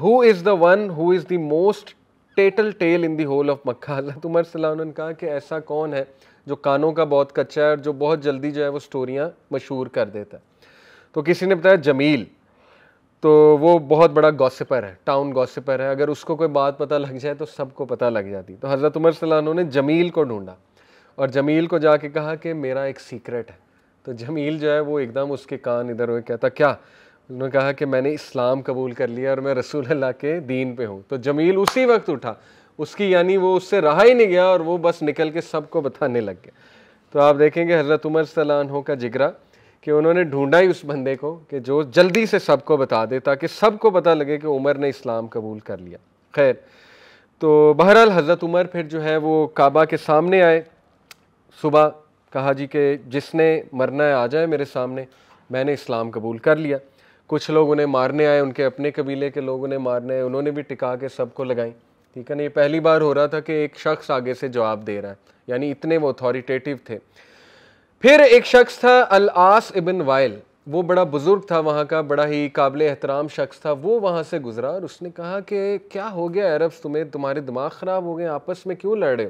who is the one who is the most tattletale in the whole of Mecca Hazrat Umar सलान ने कहा कि ऐसा कौन है जो कानों का बहुत कच्चा है और जो बहुत जल्दी जो है वो स्टोरियाँ मशहूर कर देता है तो किसी ने बताया जमील तो वो बहुत बड़ा गॉसिपर है टाउन गॉसिपर है अगर उसको कोई बात पता लग जाए तो सबको पता लग जाती तो हज़रत उमर सलानों ने जमील को ढूंढा और जमील को जाके कहा कि मेरा एक सीक्रेट है तो जमील जो है वो एकदम उसके कान इधर हुए कहता क्या उन्होंने कहा कि मैंने इस्लाम कबूल कर लिया और मैं रसूल अल्लाह के दीन पे हूँ तो जमील उसी वक्त उठा उसकी यानी वो उससे रहा ही नहीं गया और वो बस निकल के सबको बताने लग गया तो आप देखेंगे हज़रत उमर सलानों का जिगरा कि उन्होंने ढूंढा ही उस बंदे को कि जो जल्दी से सबको बता दे ताकि सबको पता लगे कि उमर ने इस्लाम कबूल कर लिया खैर तो बहरहाल हज़रत उमर फिर जो है वो काबा के सामने आए सुबह कहा जी कि जिसने मरना है आ जाए मेरे सामने मैंने इस्लाम कबूल कर लिया कुछ लोग उन्हें मारने आए उनके अपने कबीले के लोग उन्हें मारने आए उन्होंने भी टिका के सबको लगाई ठीक है ना ये पहली बार हो रहा था कि एक शख्स आगे से जवाब दे रहा है यानी इतने वो अथॉरिटेटिव थे फिर एक शख्स था अल आस इबन वायल वो बड़ा बुज़ुर्ग था वहाँ का बड़ा ही काबिल एहतराम शख्स था वो वहाँ से गुज़रा और उसने कहा कि क्या हो गया अरब्स तुम्हें तुम्हारे दिमाग ख़राब हो गए आपस में क्यों लड़ रहे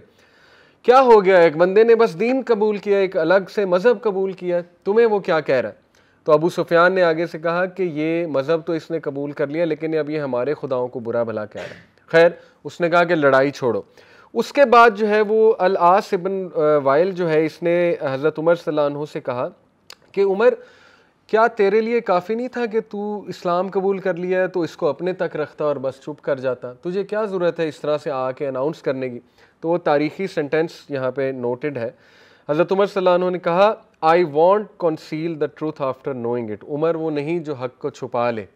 क्या हो गया एक बंदे ने बस दीन कबूल किया एक अलग से मज़हब कबूल किया तुम्हें वो क्या कह रहा है तो अबू सुफियान ने आगे से कहा कि ये मज़हब तो इसने कबूल कर लिया लेकिन अब ये हमारे खुदाओं को बुरा भला कह रहा है खैर उसने कहा कि लड़ाई छोड़ो उसके बाद जो है वो अल आस इबन जो है इसने हज़रत उमर सलानों से कहा कि उमर क्या तेरे लिए काफ़ी नहीं था कि तू इस्लाम कबूल कर लिया तो इसको अपने तक रखता और बस चुप कर जाता तुझे क्या ज़रूरत है इस तरह से आके अनाउंस करने की तो वो तारीखी सेंटेंस यहाँ पे नोटेड है हज़रत उमर सलानों ने कहा I won't conceal the truth after knowing it Umar वो नहीं जो हक को छुपा ले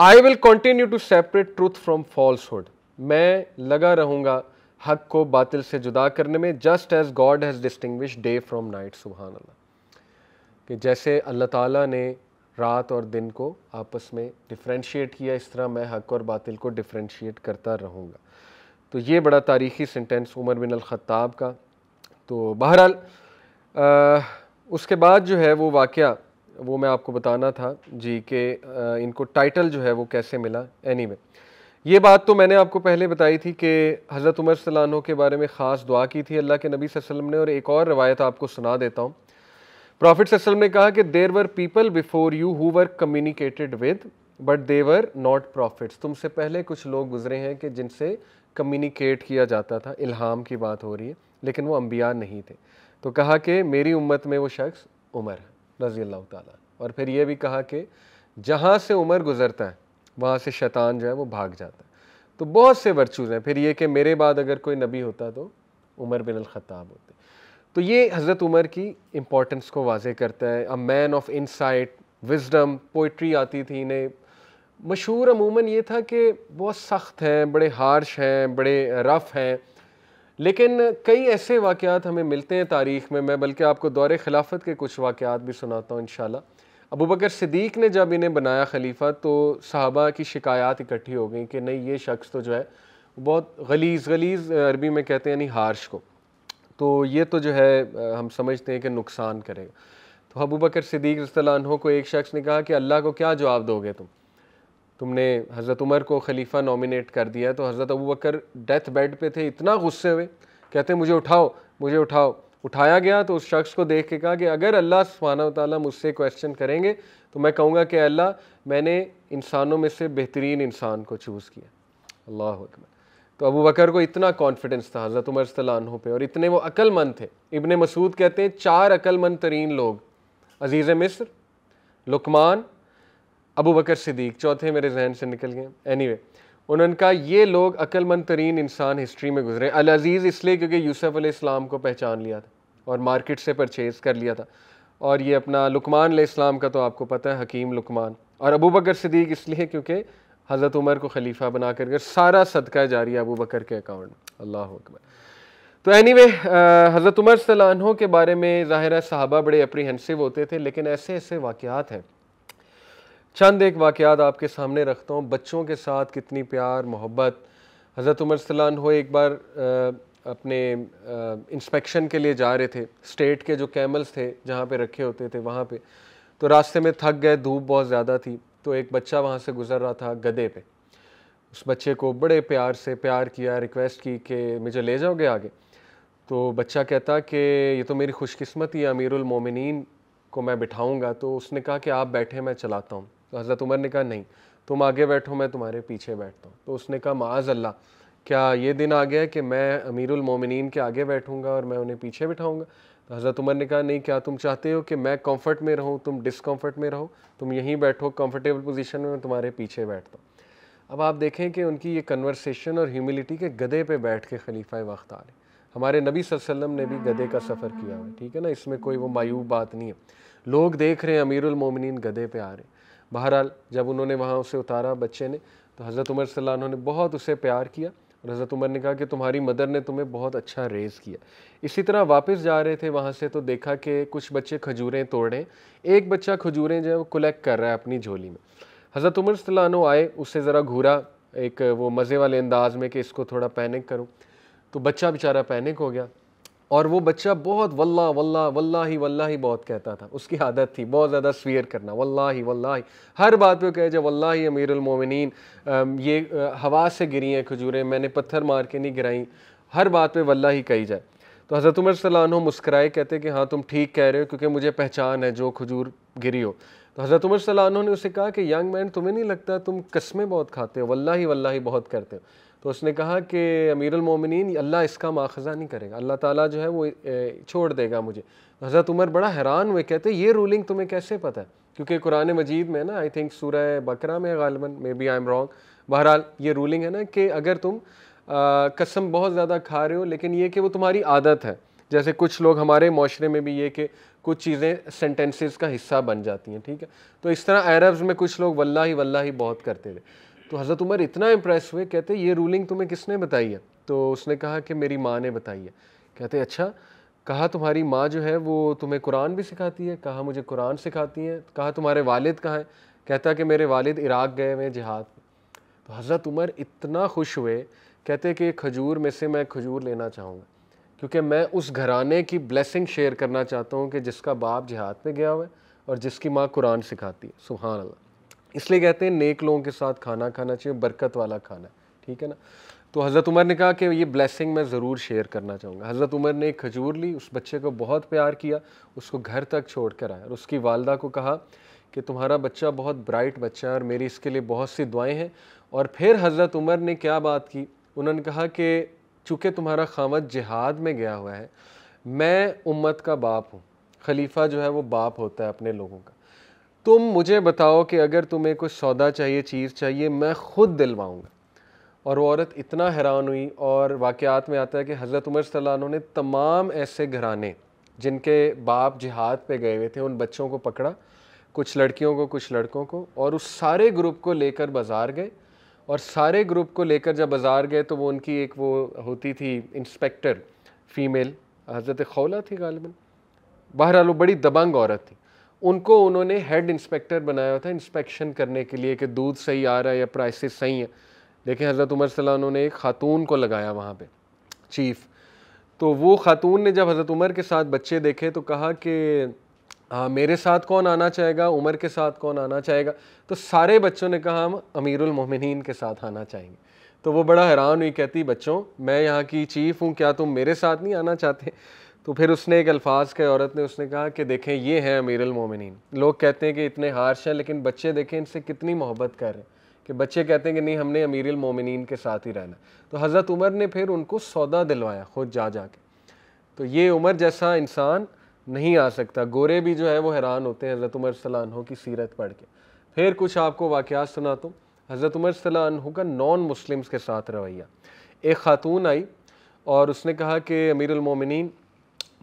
I will continue to separate truth false falsehood मैं लगा रहूँगा हक को बातिल से जुदा करने में just as God has distinguish day from night सुबहान अल्लाह कि जैसे अल्लाह ताला ने रात और दिन को आपस में डिफ्रेंशिएट किया इस तरह मैं हक और बातिल को डिफ्रेंशिएट करता रहूँगा तो ये बड़ा तारीखी सेंटेंस उमर बिन अलख़ाब का तो बहरहाल उसके बाद जो है वो वाक़ वो मैं आपको बताना था जी के इनको टाइटल जो है वो कैसे मिला एनी anyway, ये बात तो मैंने आपको पहले बताई थी कि हज़रत उमर सलानों के बारे में ख़ास दुआ की थी अल्लाह के नबी वसल्लम ने और एक और रवायत आपको सुना देता हूँ प्रॉफिट वसल्लम ने कहा कि there were people before you who were communicated with but they were not prophets तुमसे पहले कुछ लोग गुजरे हैं कि जिनसे कम्युनिकेट किया जाता था इल्हाम की बात हो रही है लेकिन वो अम्बिया नहीं थे तो कहा कि मेरी उम्मत में वो शख्स उमर है रज़ी अल्लाह ताली और फिर ये भी कहा कि जहाँ से उमर गुज़रता है वहाँ से शैतान जो है वो भाग जाता है तो बहुत से वर्चूज़ हैं फिर ये कि मेरे बाद अगर कोई नबी होता तो उमर बिन अल-ख़ताब होते तो ये हज़रत उमर की इम्पोर्टेंस को वाजे करता है a man of insight wisdom poetry आती थी इन्हें मशहूर अमूमन ये था कि बहुत सख्त हैं बड़े हार्श हैं बड़े रफ़ हैं लेकिन कई ऐसे वाक़ात हमें मिलते हैं तारीख़ में मैं बल्कि आपको दौरे खिलाफत के कुछ वाक़ात भी सुनाता हूँ इन अबू बकर सिद्दीक ने जब इन्हें बनाया खलीफा तो साहबा की शिकायत इकट्ठी हो गई कि नहीं ये शख्स तो जो है बहुत गलीज गलीज अरबी में कहते हैं यानी हार्श को तो ये तो जो है हम समझते हैं कि नुकसान करेगा तो अबू बकर सिद्दीक रसलानों को एक शख्स ने कहा कि अल्लाह को क्या जवाब दोगे तुम तुमने हज़रत उमर को खलीफा नॉमिनेट कर दिया तो हज़रत अबू बकर डेथ बेड पे थे इतना गुस्से हुए कहते मुझे उठाओ मुझे उठाओ उठाया गया तो उस शख्स को देख के कहा कि अगर अल्लाह सुबहाना ताली मुझसे क्वेश्चन करेंगे तो मैं कहूँगा कि अल्लाह मैंने इंसानों में से बेहतरीन इंसान को चूज़ किया अल्लाह अकबर तो अबू बकर को इतना कॉन्फिडेंस था हज़रत उमर सलानों पे और इतने वो अक्लमंद थे इबन मसूद कहते हैं चार अक्लमंद तरीन लोग अज़ीज़ मिस्र लुकमान अबू बकर सिद्दीक चौथे मेरे जहन से निकल गए एनी anyway, उन्होंने कहा ये लोग अक्लमंद तरीन इंसान हिस्ट्री में गुजरे अल अजीज़ इसलिए क्योंकि यूसफ अलैहिस्सलाम को पहचान लिया था और मार्केट से परचेज़ कर लिया था और ये अपना लुकमान अलैहिस्सलाम का तो आपको पता है हकीम लुकमान और अबू बकर सदीक इसलिए क्योंकि हज़रत उमर को खलीफा बना कर सारा सदका जारी अबू बकर के अकाउंट अल्लाह अकबर तो एनी वे हज़रत उमर सलानों के बारे में ज़ाहिर साहबा बड़े अप्रीहेंसिव होते थे लेकिन ऐसे ऐसे वाक़ हैं चंद एक वाक़ात आपके सामने रखता हूँ बच्चों के साथ कितनी प्यार मोहब्बत हज़रत उमर सलान हो एक बार अपने इंस्पेक्शन के लिए जा रहे थे स्टेट के जो कैमल्स थे जहाँ पे रखे होते थे वहाँ पे तो रास्ते में थक गए धूप बहुत ज़्यादा थी तो एक बच्चा वहाँ से गुज़र रहा था गधे पे उस बच्चे को बड़े प्यार से प्यार किया रिक्वेस्ट की कि मुझे ले जाओगे आगे तो बच्चा कहता कि ये तो मेरी खुशकस्मती है अमीरुलमोमिन को मैं बिठाऊँगा तो उसने कहा कि आप बैठे मैं चलाता हूँ तो हज़रत उमर ने कहा नहीं तुम आगे बैठो मैं तुम्हारे पीछे बैठता हूँ तो उसने कहा माज अल्लाह क्या ये दिन आ गया कि मैं अमीरमिन के आगे बैठूँगा और मैं उन्हें पीछे बिठाऊंगा तो हज़रत उमर ने कहा नहीं क्या तुम चाहते हो कि मैं कम्फ़र्ट में रहूँ तुम डिसकम्फ़र्ट में रहो तुम यहीं बैठो कम्फ़र्टेबल पोजीशन में मैं तुम्हारे पीछे बैठता हूँ अब आप देखें कि उनकी ये कन्वर्सेशन और ह्यूमिलिटी के गधे पे बैठ के खलीफा वक्त आ रहे हमारे नबी वसल्लम ने भी गधे का सफ़र किया हुआ है ठीक है ना इसमें कोई वो मायूब बात नहीं है लोग देख रहे हैं अमीरमिन गधे पे आ रहे हैं बहरहाल जब उन्होंने वहाँ उसे उतारा बच्चे ने तो हज़रत उमर सल्ला ने बहुत उसे प्यार किया और हज़रत उमर ने कहा कि तुम्हारी मदर ने तुम्हें बहुत अच्छा रेज़ किया इसी तरह वापस जा रहे थे वहाँ से तो देखा कि कुछ बच्चे खजूरें तोड़ रहे हैं एक बच्चा खजूरें जो है वो कलेक्ट कर रहा है अपनी झोली में हज़रत उमर सल्ला आए उससे ज़रा घूरा एक वो मज़े वाले अंदाज में कि इसको थोड़ा पैनिक करूँ तो बच्चा बेचारा पैनिक हो गया और वो बच्चा बहुत वल्ला वल्ला वल्ला ही वल्ला ही बहुत कहता था उसकी आदत थी बहुत ज़्यादा स्वीयर करना वल्ला ही वल्ला ही हर बात पे कहे जब वल्ला ही अमीरमिन ये हवा से गिरी हैं खजूरें मैंने पत्थर मार के नहीं गिराई हर बात पे वल्ला ही कही जाए तो हज़रत उमर सलान मुस्कराए कहते कि हाँ तुम ठीक कह रहे हो क्योंकि मुझे पहचान है जो खजूर गिरी हो तो हज़रत उमर सलान ने उसे कहा कि यंग मैन तुम्हें नहीं लगता तुम कस्में बहुत खाते हो वल्ला ही वल्ला ही बहुत करते हो तो उसने कहा कि अमीर अमीरमिन अल्लाह इसका माखजा नहीं करेगा अल्लाह ताला जो है वो छोड़ देगा मुझे हज़रत उमर बड़ा हैरान हुए कहते ये रूलिंग तुम्हें कैसे पता है क्योंकि कुरान मजीद में ना आई थिंक सूरह बकरा में गालबन maybe I am wrong बहरहाल ये रूलिंग है ना कि अगर तुम आ, कसम बहुत ज़्यादा खा रहे हो लेकिन ये कि वो तुम्हारी आदत है जैसे कुछ लोग हमारे माशरे में भी ये कि कुछ चीज़ें सेंटेंसेस का हिस्सा बन जाती हैं ठीक है तो इस तरह अरब्स में कुछ लोग वल्ला ही वल्ला ही बहुत करते थे तो हज़रत उमर इतना इम्प्रेस हुए कहते ये रूलिंग तुम्हें किसने बताई है तो उसने कहा कि मेरी माँ ने बताई है कहते अच्छा कहा तुम्हारी माँ जो है वो तुम्हें कुरान भी सिखाती है कहा मुझे कुरान सिखाती है कहा तुम्हारे वालिद कहाँ हैं कहता कि मेरे वालिद इराक गए हुए जिहाद तो हज़रत उमर इतना खुश हुए कहते कि खजूर में से मैं खजूर लेना चाहूँगा क्योंकि मैं उस घराने की ब्लेसिंग शेयर करना चाहता हूँ कि जिसका बाप जिहाद में गया हुआ है और जिसकी माँ कुरान सिखाती है सुबहान अल्लाह इसलिए कहते हैं नेक लोगों के साथ खाना खाना चाहिए बरकत वाला खाना ठीक है ना तो हज़रत उमर ने कहा कि ये ब्लेसिंग मैं ज़रूर शेयर करना चाहूँगा हज़रत उमर ने एक खजूर ली उस बच्चे को बहुत प्यार किया उसको घर तक छोड़ कर आया और उसकी वालदा को कहा कि तुम्हारा बच्चा बहुत ब्राइट बच्चा है और मेरी इसके लिए बहुत सी दुआएं हैं और फिर हज़रत उमर ने क्या बात की उन्होंने कहा कि चूँकि तुम्हारा खामद जिहाद में गया हुआ है मैं उम्मत का बाप हूँ खलीफा जो है वो बाप होता है अपने लोगों का तुम मुझे बताओ कि अगर तुम्हें कुछ सौदा चाहिए चीज़ चाहिए मैं ख़ुद दिलवाऊँगा और वो औरत इतना हैरान हुई और वाक़ात में आता है कि हज़रत उमर सल्लल्लाहु ने तमाम ऐसे घराने जिनके बाप जिहाद पे गए हुए थे उन बच्चों को पकड़ा कुछ लड़कियों को कुछ लड़कों को और उस सारे ग्रुप को लेकर बाज़ार गए और सारे ग्रुप को लेकर जब बाज़ार गए तो वो उनकी एक वो होती थी इंस्पेक्टर फ़ीमेल हज़रत खौला थी गालिबा बहरहाल वो बड़ी दबंग औरत थी उनको उन्होंने हेड इंस्पेक्टर बनाया था इंस्पेक्शन करने के लिए कि दूध सही आ रहा है या प्राइसेस सही हैं लेकिन हज़रत उमर सल्ला उन्होंने एक खातून को लगाया वहाँ पे चीफ़ तो वो खातून ने जब हज़रत उमर के साथ बच्चे देखे तो कहा कि हाँ मेरे साथ कौन आना चाहेगा उमर के साथ कौन आना चाहेगा तो सारे बच्चों ने कहा हम अमीरमिन के साथ आना चाहेंगे तो वो बड़ा हैरान हुई कहती बच्चों मैं यहाँ की चीफ़ हूँ क्या तुम मेरे साथ नहीं आना चाहते तो फिर उसने एक अल्फाज के औरत ने उसने कहा कि देखें ये हैं अमीर मोमिन लोग कहते हैं कि इतने हार्श हैं लेकिन बच्चे देखें इनसे कितनी मोहब्बत कर रहे हैं कि बच्चे कहते हैं कि नहीं हमने अमीर मोमिन के साथ ही रहना तो हज़रत उमर ने फिर उनको सौदा दिलवाया खुद जा जा के तो ये उमर जैसा इंसान नहीं आ सकता गोरे भी जो है वो हैरान होते हैं हज़रत उमर सलानहों की सीरत पढ़ के फिर कुछ आपको वाक़ सुना तो हज़रत उमर सलानहों का नॉन मुस्लिम्स के साथ रवैया एक ख़ातून आई और उसने कहा कि अमीरमिन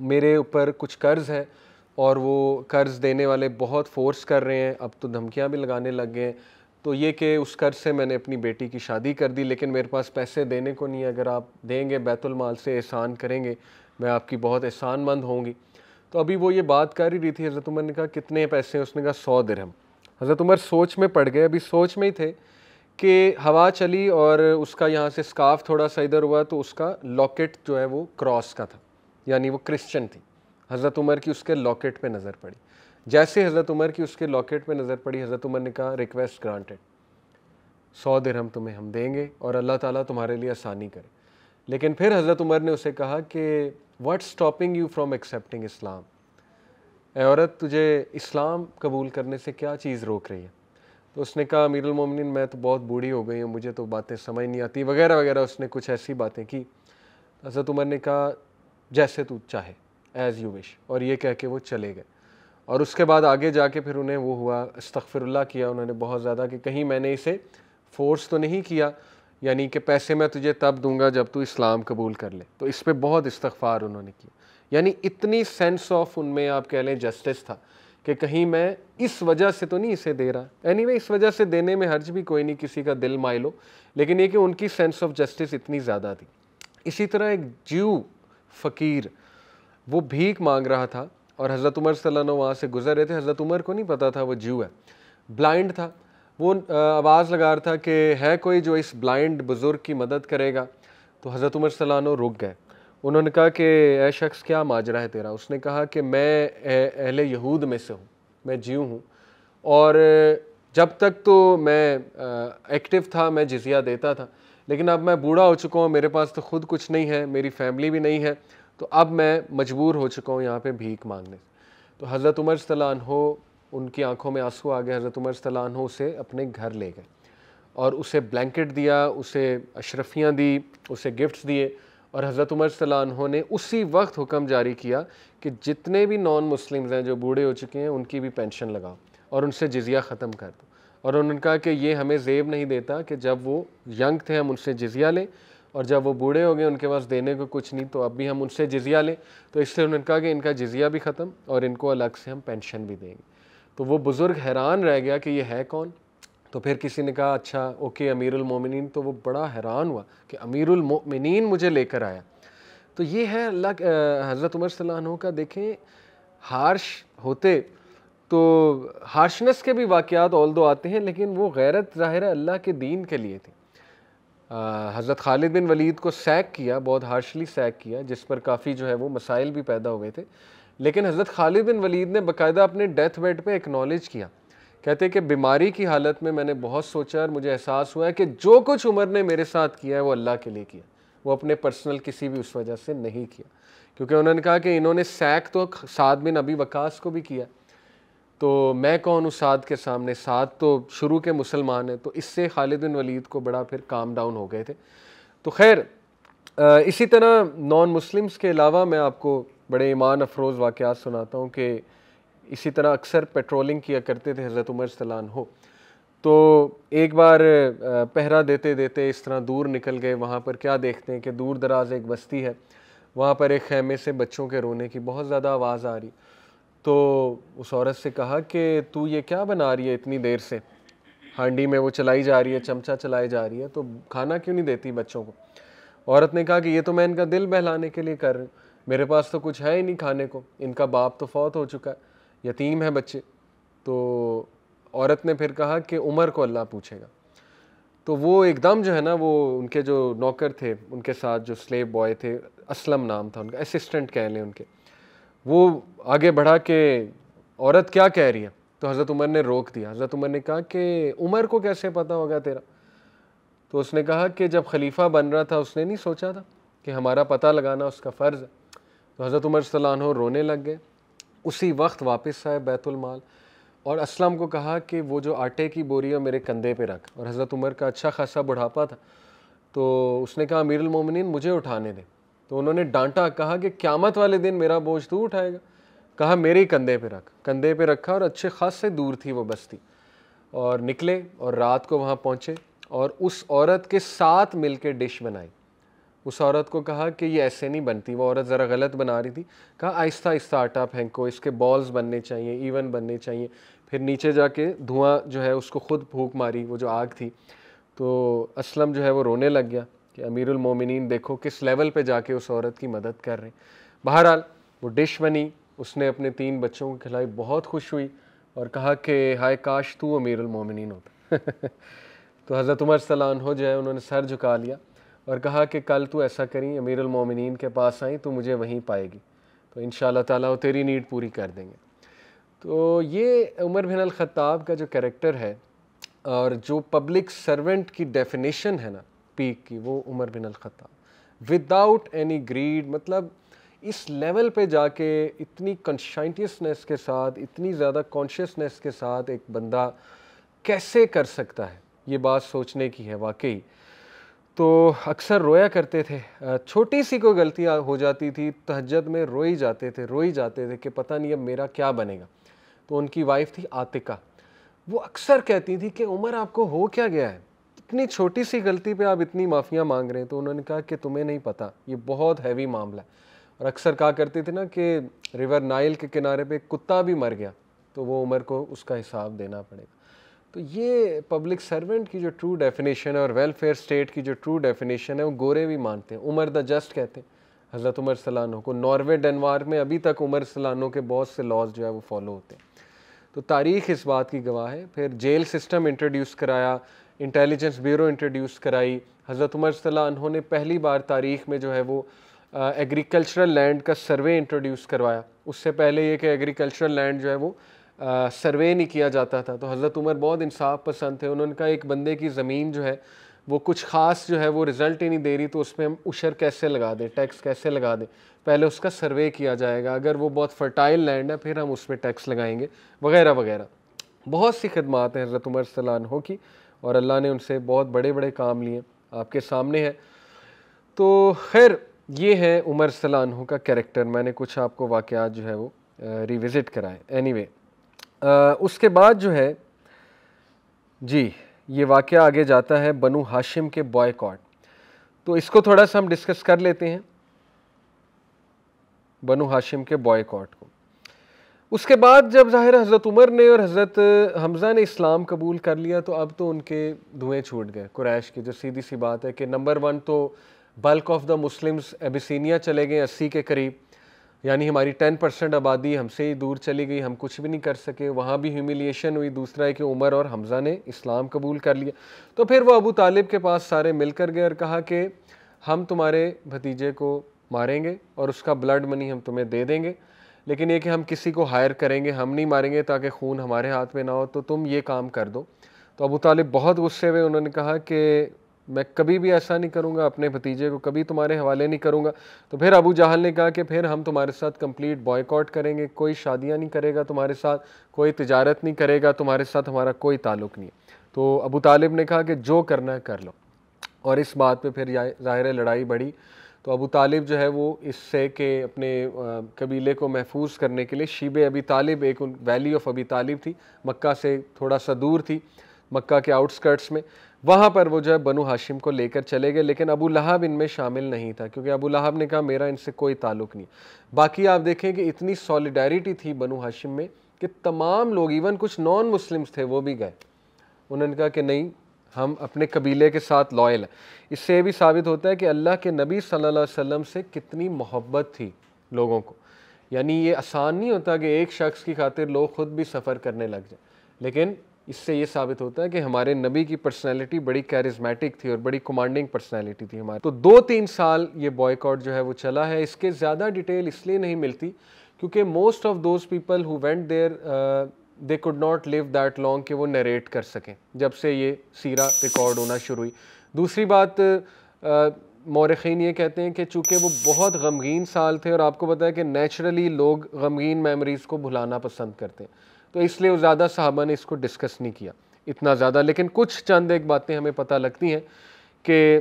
मेरे ऊपर कुछ कर्ज़ है और वो कर्ज़ देने वाले बहुत फोर्स कर रहे हैं अब तो धमकियाँ भी लगाने लग गए हैं तो ये कि उस कर्ज से मैंने अपनी बेटी की शादी कर दी लेकिन मेरे पास पैसे देने को नहीं है अगर आप देंगे बैतुलमाल से एहसान करेंगे मैं आपकी बहुत एहसानमंद होंगी तो अभी वो ये बात कर ही रही थी हज़रत उमर ने कहा कितने पैसे हैं उसने कहा सौ दरहम हज़रत उमर सोच में पड़ गए अभी सोच में ही थे कि हवा चली और उसका यहाँ से स्काफ थोड़ा सा इधर हुआ तो उसका लॉकेट जो है वो क्रॉस का था यानी वो क्रिश्चन थी हज़रत उमर की उसके लॉकेट पे नज़र पड़ी जैसे हज़रत उमर की उसके लॉकेट पे नज़र पड़ी हज़रत उमर ने कहा रिक्वेस्ट ग्रांटेड सौ दिरहम तुम्हें हम देंगे और अल्लाह ताला तुम्हारे लिए आसानी करे लेकिन फिर हज़रत उमर ने उसे कहा कि what stopping you from accepting Islam औरत तुझे इस्लाम कबूल करने से क्या चीज़ रोक रही है तो उसने कहा अमीरमिन मैं तो बहुत बूढ़ी हो गई हूँ मुझे तो बातें समझ नहीं आती वगैरह वगैरह उसने कुछ ऐसी बातें की हज़रत उमर ने कहा जैसे तू चाहे एज़ यू विश और ये कह के वो चले गए और उसके बाद आगे जाके फिर उन्हें वो हुआ इस्तफ़िरल्ला किया उन्होंने बहुत ज़्यादा कि कहीं मैंने इसे फ़ोर्स तो नहीं किया यानी कि पैसे मैं तुझे तब दूंगा जब तू इस्लाम कबूल कर ले तो इस पर बहुत इस्तफ़ार उन्होंने किया यानी इतनी सेंस ऑफ उनमें आप कह लें जस्टिस था कि कहीं मैं इस वजह से तो नहीं इसे दे रहा एनी anyway, इस वजह से देने में हर्ज भी कोई नहीं किसी का दिल माइलो लेकिन ये कि उनकी सेंस ऑफ जस्टिस इतनी ज़्यादा थी इसी तरह एक ज्यू फ़कीर वो भीख मांग रहा था और हज़रत उमर सल्ला वहाँ से गुजर रहे थे हज़रत उमर को नहीं पता था वो जू है ब्लाइंड था वो आवाज़ लगा रहा था कि है कोई जो इस ब्लाइंड बुज़ुर्ग की मदद करेगा तो हज़रत उमर सल्ला रुक गए उन्होंने कहा कि ए शख्स क्या माजरा है तेरा उसने कहा कि मैं अहल यहूद में से हूँ मैं जीव हूँ और जब तक तो मैं एक्टिव था मैं जजिया देता था लेकिन अब मैं बूढ़ा हो चुका हूँ मेरे पास तो खुद कुछ नहीं है मेरी फैमिली भी नहीं है तो अब मैं मजबूर हो चुका हूँ यहाँ पे भीख मांगने तो हज़रत उमर सलान हो उनकी आंखों में आंसू आ गए हज़रत उमर सलान हो उसे अपने घर ले गए और उसे ब्लैंकेट दिया उसे अशरफियाँ दी उसे गिफ्ट्स दिए और हज़रत उमर हो ने उसी वक्त हुक्म जारी किया कि जितने भी नॉन मुस्लिम्स हैं जो बूढ़े हो चुके हैं उनकी भी पेंशन लगाओ और उनसे जजिया ख़त्म कर दो और उन्होंने कहा कि ये हमें जेब नहीं देता कि जब वो यंग थे हम उनसे जजिया लें और जब वो बूढ़े हो गए उनके पास देने को कुछ नहीं तो अब भी हम उनसे जजिया लें तो इसलिए उन्होंने कहा कि इनका जजिया भी ख़त्म और इनको अलग से हम पेंशन भी देंगे तो वो बुज़ुर्ग हैरान रह गया कि ये है कौन तो फिर किसी ने कहा अच्छा ओके अमीरमिन तो वो बड़ा हैरान हुआ कि अमीरमिन मुझे लेकर आया तो ये है अल्लाह हज़रत उमर सलान का देखें हार्श होते तो हार्शनेस के भी वाक़ात ऑल दो आते हैं लेकिन वो गैरत ज़ाहिर अल्लाह के दीन के लिए थी हज़रत खालिद बिन वलीद को सैक किया बहुत हार्शली सैक किया जिस पर काफ़ी जो है वो मसाइल भी पैदा हुए थे लेकिन हज़रत खालिद बिन वलीद ने बाकायदा अपने डेथ बेड पे एक्नॉलेज किया कहते कि बीमारी की हालत में मैंने बहुत सोचा और मुझे एहसास हुआ है कि जो कुछ उमर ने मेरे साथ किया है वो अल्लाह के लिए किया वो अपने पर्सनल किसी भी उस वजह से नहीं किया क्योंकि उन्होंने कहा कि इन्होंने सैक तो साद बिन अभी वकास को भी किया तो मैं कौन उस साद के सामने साद तो शुरू के मुसलमान हैं तो इससे खालिद बिन वलीद को बड़ा फिर काम डाउन हो गए थे तो खैर इसी तरह नॉन मुस्लिम्स के अलावा मैं आपको बड़े ईमान अफरोज़ वाक़ सुनाता हूँ कि इसी तरह अक्सर पेट्रोलिंग किया करते थे हज़रत उमर सलान हो तो एक बार पहरा देते देते इस तरह दूर निकल गए वहाँ पर क्या देखते हैं कि दूर दराज एक बस्ती है वहाँ पर एक खैमे से बच्चों के रोने की बहुत ज़्यादा आवाज़ आ रही तो उस औरत से कहा कि तू ये क्या बना रही है इतनी देर से हांडी में वो चलाई जा रही है चमचा चलाई जा रही है तो खाना क्यों नहीं देती बच्चों को औरत ने कहा कि ये तो मैं इनका दिल बहलाने के लिए कर रही हूँ मेरे पास तो कुछ है ही नहीं खाने को इनका बाप तो फौत हो चुका है यतीम है बच्चे तो औरत ने फिर कहा कि उमर को अल्लाह पूछेगा तो वो एकदम जो है ना वो उनके जो नौकर थे उनके साथ जो स्लेब बॉय थे असलम नाम था उनका असिस्टेंट कह लें उनके वो आगे बढ़ा के औरत क्या कह रही है तो हज़रत उमर ने रोक दिया हज़रत उमर ने कहा कि उमर को कैसे पता होगा तेरा तो उसने कहा कि जब खलीफा बन रहा था उसने नहीं सोचा था कि हमारा पता लगाना उसका फ़र्ज़ है तो हज़रत उमर सलान रोने लग गए उसी वक्त वापस आए बैतुलमाल और असलम को कहा कि वो जो आटे की बोरी है मेरे कंधे पे रख और हज़रत उमर का अच्छा खासा बुढ़ापा था तो उसने कहा अमीरमिन मुझे उठाने दें तो उन्होंने डांटा कहा कि क्यामत वाले दिन मेरा बोझ तू उठाएगा कहा मेरे कंधे पे रख कंधे पे रखा और अच्छे खास से दूर थी वो बस्ती और निकले और रात को वहाँ पहुँचे और उस औरत के साथ मिल के डिश बनाई उस औरत को कहा कि ये ऐसे नहीं बनती वो औरत ज़रा गलत बना रही थी कहा आहिस्ता आहिस्ता आटा फेंको इसके बॉल्स बनने चाहिए इवन बनने चाहिए फिर नीचे जाके धुआं जो है उसको खुद भूख मारी वो जो आग थी तो असलम जो है वो रोने लग गया कि अमीरुल मोमिनीन देखो किस लेवल पे जाके उस औरत की मदद कर रहे बहरहाल वो डिश बनी उसने अपने तीन बच्चों को खिलाई बहुत खुश हुई और कहा कि हाय काश तू अमीरुल मोमिनीन होता तो हज़रत उमर सलान हो जाए उन्होंने सर झुका लिया और कहा कि कल तू ऐसा करी अमीरुल मोमिनीन के पास आई तो मुझे वहीं पाएगी तो इन ताला वो तेरी नीड पूरी कर देंगे तो ये उमर बिन अल ख़त्ताब का जो करेक्टर है और जो पब्लिक सर्वेंट की डेफिनेशन है ना पीक की वो Umar bin al Khattab without any greed मतलब इस लेवल पे जाके इतनी कंशाइटियसनेस के साथ इतनी ज़्यादा कॉन्शियसनेस के साथ एक बंदा कैसे कर सकता है ये बात सोचने की है वाकई तो अक्सर रोया करते थे छोटी सी कोई गलतियाँ हो जाती थी तहजद में रोई जाते थे रोई जाते थे कि पता नहीं अब मेरा क्या बनेगा तो उनकी वाइफ थी आतिका वो अक्सर कहती थी कि उमर आपको हो क्या गया है इतनी छोटी सी गलती पे आप इतनी माफ़ियाँ मांग रहे हैं तो उन्होंने कहा कि तुम्हें नहीं पता ये बहुत हैवी मामला है और अक्सर कहा करते थे ना कि रिवर नाइल के किनारे पे कुत्ता भी मर गया तो वो उम्र को उसका हिसाब देना पड़ेगा तो ये पब्लिक सर्वेंट की जो ट्रू डेफिनेशन है और वेलफेयर स्टेट की जो ट्रू डेफिनेशन है वो गोरे भी मानते हैं उमर द जस्ट कहते हैं हज़रत उमर सलानों को नॉर्वे डनवार में अभी तक उमर सलानों के बहुत से लॉज जो है वो फॉलो होते हैं तो तारीख इस बात की गवाह है फिर जेल सिस्टम इंट्रोड्यूस कराया इंटेलिजेंस ब्यूरो इंट्रोड्यूस कराई हज़रत उमर सला उन्होंने पहली बार तारीख में जो है वो एग्रीकल्चरल लैंड का सर्वे इंट्रोड्यूस करवाया उससे पहले ये कि एग्रीकल्चरल लैंड जो है वो सर्वे नहीं किया जाता था तो हज़रत उमर बहुत इंसाफ पसंद थे उन्होंने कहा एक बंदे की ज़मीन जो है वो कुछ ख़ास जो है वो रिज़ल्ट ही नहीं दे रही तो उसमें हम उशर कैसे लगा दें टैक्स कैसे लगा दें पहले उसका सर्वे किया जाएगा अगर वो बहुत फर्टाइल लैंड है फिर हम उसमें टैक्स लगाएंगे वगैरह वगैरह बहुत सी खदमात हैं हज़रत उमर सलानहों की और अल्लाह ने उनसे बहुत बड़े बड़े काम लिए आपके सामने है तो खैर ये है उमर सलानहों का कैरेक्टर मैंने कुछ आपको वाक़ जो है वो रिविज़िट कराए एनी anyway, उसके बाद जो है जी ये वाक़ आगे जाता है बनु हाशिम के बॉयकॉट तो इसको थोड़ा सा हम डिस्कस कर लेते हैं बनु हाशिम के बॉयकॉट को उसके बाद जब ज़ाहिर हज़रत उमर ने और हज़रत हमज़ा ने इस्लाम कबूल कर लिया तो अब तो उनके धुएँ छूट गए कुरैश की जो सीधी सी बात है कि नंबर वन तो bulk of the Muslims Abyssinia चले गए अस्सी के करीब यानी हमारी टेन परसेंट आबादी हमसे ही दूर चली गई हम कुछ भी नहीं कर सके वहाँ भी ह्यूमिलिएशन हुई दूसरा है कि उमर और हमज़ा ने इस्लाम कबूल कर लिया तो फिर वह अबू तालिब के पास सारे मिल कर गए और कहा कि हम तुम्हारे भतीजे को मारेंगे और उसका ब्लड मनी हम तुम्हें दे देंगे लेकिन ये कि हम किसी को हायर करेंगे हम नहीं मारेंगे ताकि खून हमारे हाथ में ना हो तो तुम ये काम कर दो तो अबू तालिब बहुत गुस्से में उन्होंने कहा कि मैं कभी भी ऐसा नहीं करूँगा अपने भतीजे को कभी तुम्हारे हवाले नहीं करूँगा तो फिर अबू जहल ने कहा कि फिर हम तुम्हारे साथ कंप्लीट बॉयकॉट करेंगे कोई शादियाँ नहीं करेगा तुम्हारे साथ कोई तजारत नहीं करेगा तुम्हारे साथ हमारा कोई ताल्लुक नहीं तो अबू तालिब ने कहा कि जो करना है कर लो और इस बात पर फिर जाहिर लड़ाई बढ़ी तो अबू तालिब जो है वो इससे के अपने कबीले को महफूज करने के लिए शीबे अबी तालिब एक उन वैली ऑफ अबी तालिब थी मक्का से थोड़ा सा दूर थी मक्का के आउटस्कर्ट्स में वहाँ पर वो जो है बनु हाशिम को लेकर चले गए लेकिन अबू लहाब इनमें शामिल नहीं था क्योंकि अबू लहाब ने कहा मेरा इनसे कोई ताल्लुक नहीं बाकी आप देखें कि इतनी सॉलिडारिटी थी बनु हाशिम में कि तमाम लोग इवन कुछ नॉन मुस्लिम्स थे वो भी गए उन्होंने कहा कि नहीं हम अपने कबीले के साथ लॉयल हैं इससे ये भी साबित होता है कि अल्लाह के नबी सल्लल्लाहु अलैहि वसल्लम से कितनी मोहब्बत थी लोगों को यानी ये आसान नहीं होता कि एक शख्स की खातिर लोग ख़ुद भी सफ़र करने लग जाए लेकिन इससे ये साबित होता है कि हमारे नबी की पर्सनैलिटी बड़ी कैरिज्मेटिक थी और बड़ी कमांडिंग पर्सनैलिटी थी हमारी तो दो तीन साल ये बॉयकॉट जो है वो चला है इसके ज़्यादा डिटेल इसलिए नहीं मिलती क्योंकि most of those people who went there they could not live that long कि वो नरेट कर सकें जब से ये सीरा रिकॉर्ड होना शुरू हुई दूसरी बात मौरखीन ये कहते हैं कि चूँकि वो बहुत गमगीन साल थे और आपको पता है कि नेचुरली लोग गमगीन मेमोरीज़ को भुलाना पसंद करते हैं तो इसलिए ज़्यादा साहबा ने इसको डिस्कस नहीं किया इतना ज़्यादा लेकिन कुछ चंद एक बातें हमें पता लगती हैं कि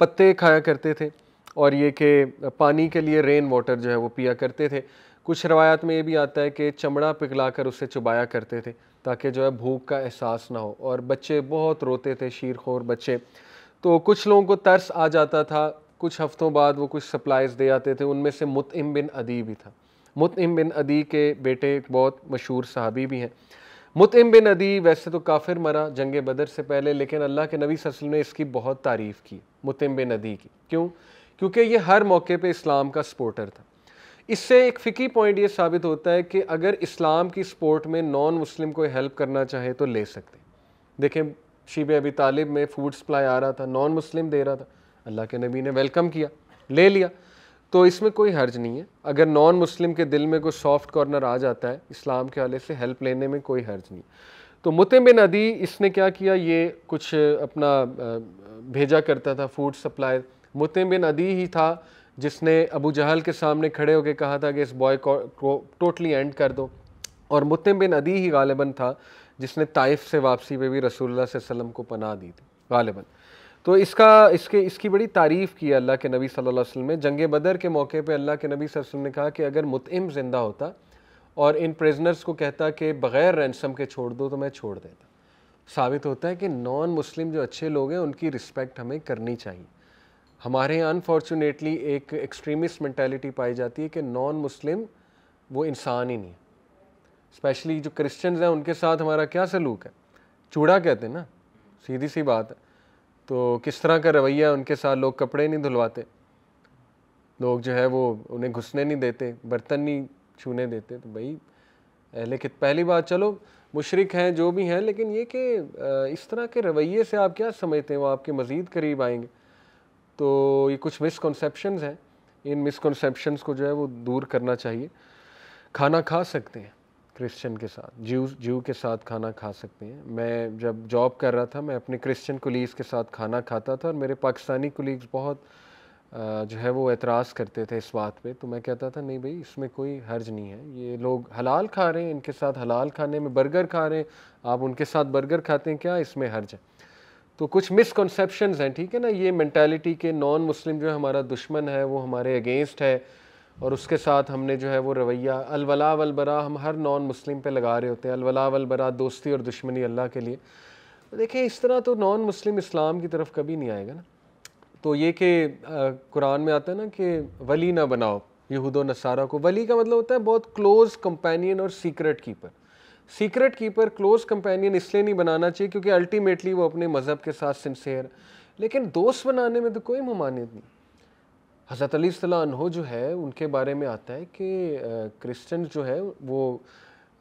पत्ते खाया करते थे और ये कि पानी के लिए रेन वाटर जो है वो पिया करते थे कुछ रवायात में ये भी आता है कि चमड़ा पिघला कर उसे चुबाया करते थे ताकि जो है भूख का एहसास ना हो और बच्चे बहुत रोते थे शीरखोर बच्चे तो कुछ लोगों को तर्स आ जाता था कुछ हफ़्तों बाद वो कुछ सप्लाइज दे आते थे उनमें से मुतम बिन अदी भी था मुतम बिन अदी के बेटे एक बहुत मशहूर सहाबी भी हैं मुतम बिन अदी वैसे तो काफिर मरा जंग बदर से पहले लेकिन अल्लाह के नबी ससल ने इसकी बहुत तारीफ़ की मुतम बिन अदी की क्यों क्योंकि ये हर मौके पे इस्लाम का सपोर्टर था इससे एक फ़िकी पॉइंट ये साबित होता है कि अगर इस्लाम की स्पोर्ट में नॉन मुस्लिम कोई हेल्प करना चाहे तो ले सकते देखें शीब अबी तालिब में फूड सप्लाई आ रहा था नॉन मुस्लिम दे रहा था अल्लाह के नबी ने वेलकम किया ले लिया तो इसमें कोई हर्ज नहीं है अगर नॉन मुस्लिम के दिल में कोई सॉफ्ट कॉर्नर आ जाता है इस्लाम के हवाले से हेल्प लेने में कोई हर्ज नहीं तो मुतम बिन अदी इसने क्या किया ये कुछ अपना भेजा करता था फूड सप्लाई मुतम बिन अदी ही था जिसने अबू जहल के सामने खड़े होकर कहा था कि इस बॉय को, को टोटली एंड कर दो और मुतम बिन अदी ही गालिबा था जिसने ताइफ से वापसी पे भी रसूलुल्लाह वसल्लम को पनाह दी थी गालिबा तो इसका इसके इसकी बड़ी तारीफ़ की अल्लाह के नबी सल्लल्लाहु अलैहि वसल्लम ने जंग बदर के मौके पे अल्लाह के नबी वसल्लम ने कहा कि अगर मुतम ज़िंदा होता और इन प्रेजनर्स को कहता कि बग़ैर रैनसम के छोड़ दो तो मैं छोड़ देता साबित होता है कि नॉन मुस्लिम जो अच्छे लोग हैं उनकी रिस्पेक्ट हमें करनी चाहिए हमारे यहाँ अनफॉर्चुनेटली एक एक्सट्रीमिस्ट मैंटेलिटी पाई जाती है कि नॉन मुस्लिम वो इंसान ही नहीं है स्पेशली जो क्रिश्चन हैं उनके साथ हमारा क्या सलूक है चूड़ा कहते हैं ना सीधी सी बात है तो किस तरह का रवैया उनके साथ लोग कपड़े नहीं धुलवाते लोग जो है वो उन्हें घुसने नहीं देते बर्तन नहीं छूने देते तो भाई लेकिन पहली बात चलो मुशरक हैं जो भी हैं लेकिन ये कि इस तरह के रवैये से आप क्या समझते हैं वो आपके मज़ीद करीब आएंगे तो ये कुछ मिसकनसप्शन हैं इन मिसकॉन्सेप्शंस को जो है वो दूर करना चाहिए खाना खा सकते हैं क्रिश्चियन के साथ जीव जीव के साथ खाना खा सकते हैं मैं जब जॉब कर रहा था मैं अपने क्रिश्चियन कोलीग्स के साथ खाना खाता था और मेरे पाकिस्तानी कोलीग्स बहुत जो है वो एतराज़ करते थे इस बात पे तो मैं कहता था नहीं भाई इसमें कोई हर्ज नहीं है ये लोग हलाल खा रहे हैं इनके साथ हलाल खाने में बर्गर खा रहे हैं आप उनके साथ बर्गर खाते हैं क्या इसमें हर्ज है तो कुछ मिसकॉन्सेप्शन हैं ठीक है ना ये मैंटेलिटी के नॉन मुस्लिम जो है हमारा दुश्मन है वो हमारे अगेंस्ट है और उसके साथ हमने जो है वो रवैया अलवला वलबरा हम हर नॉन मुस्लिम पे लगा रहे होते हैं अलवला वलबरा दोस्ती और दुश्मनी अल्लाह के लिए तो देखिए इस तरह तो नॉन मुस्लिम इस्लाम की तरफ कभी नहीं आएगा ना तो ये कि कुरान में आता है ना कि वली ना बनाओ यहूद नसारा को वली का मतलब होता है बहुत क्लोज़ कंपेनियन और secret keeper secret keeper close companion इसलिए नहीं बनाना चाहिए क्योंकि अल्टीमेटली वो अपने मज़हब के साथ सिंसेयर लेकिन दोस्त बनाने में तो कोई ममानियत नहीं हज़रत अली हो जो है उनके बारे में आता है कि क्रिश्चन जो है वो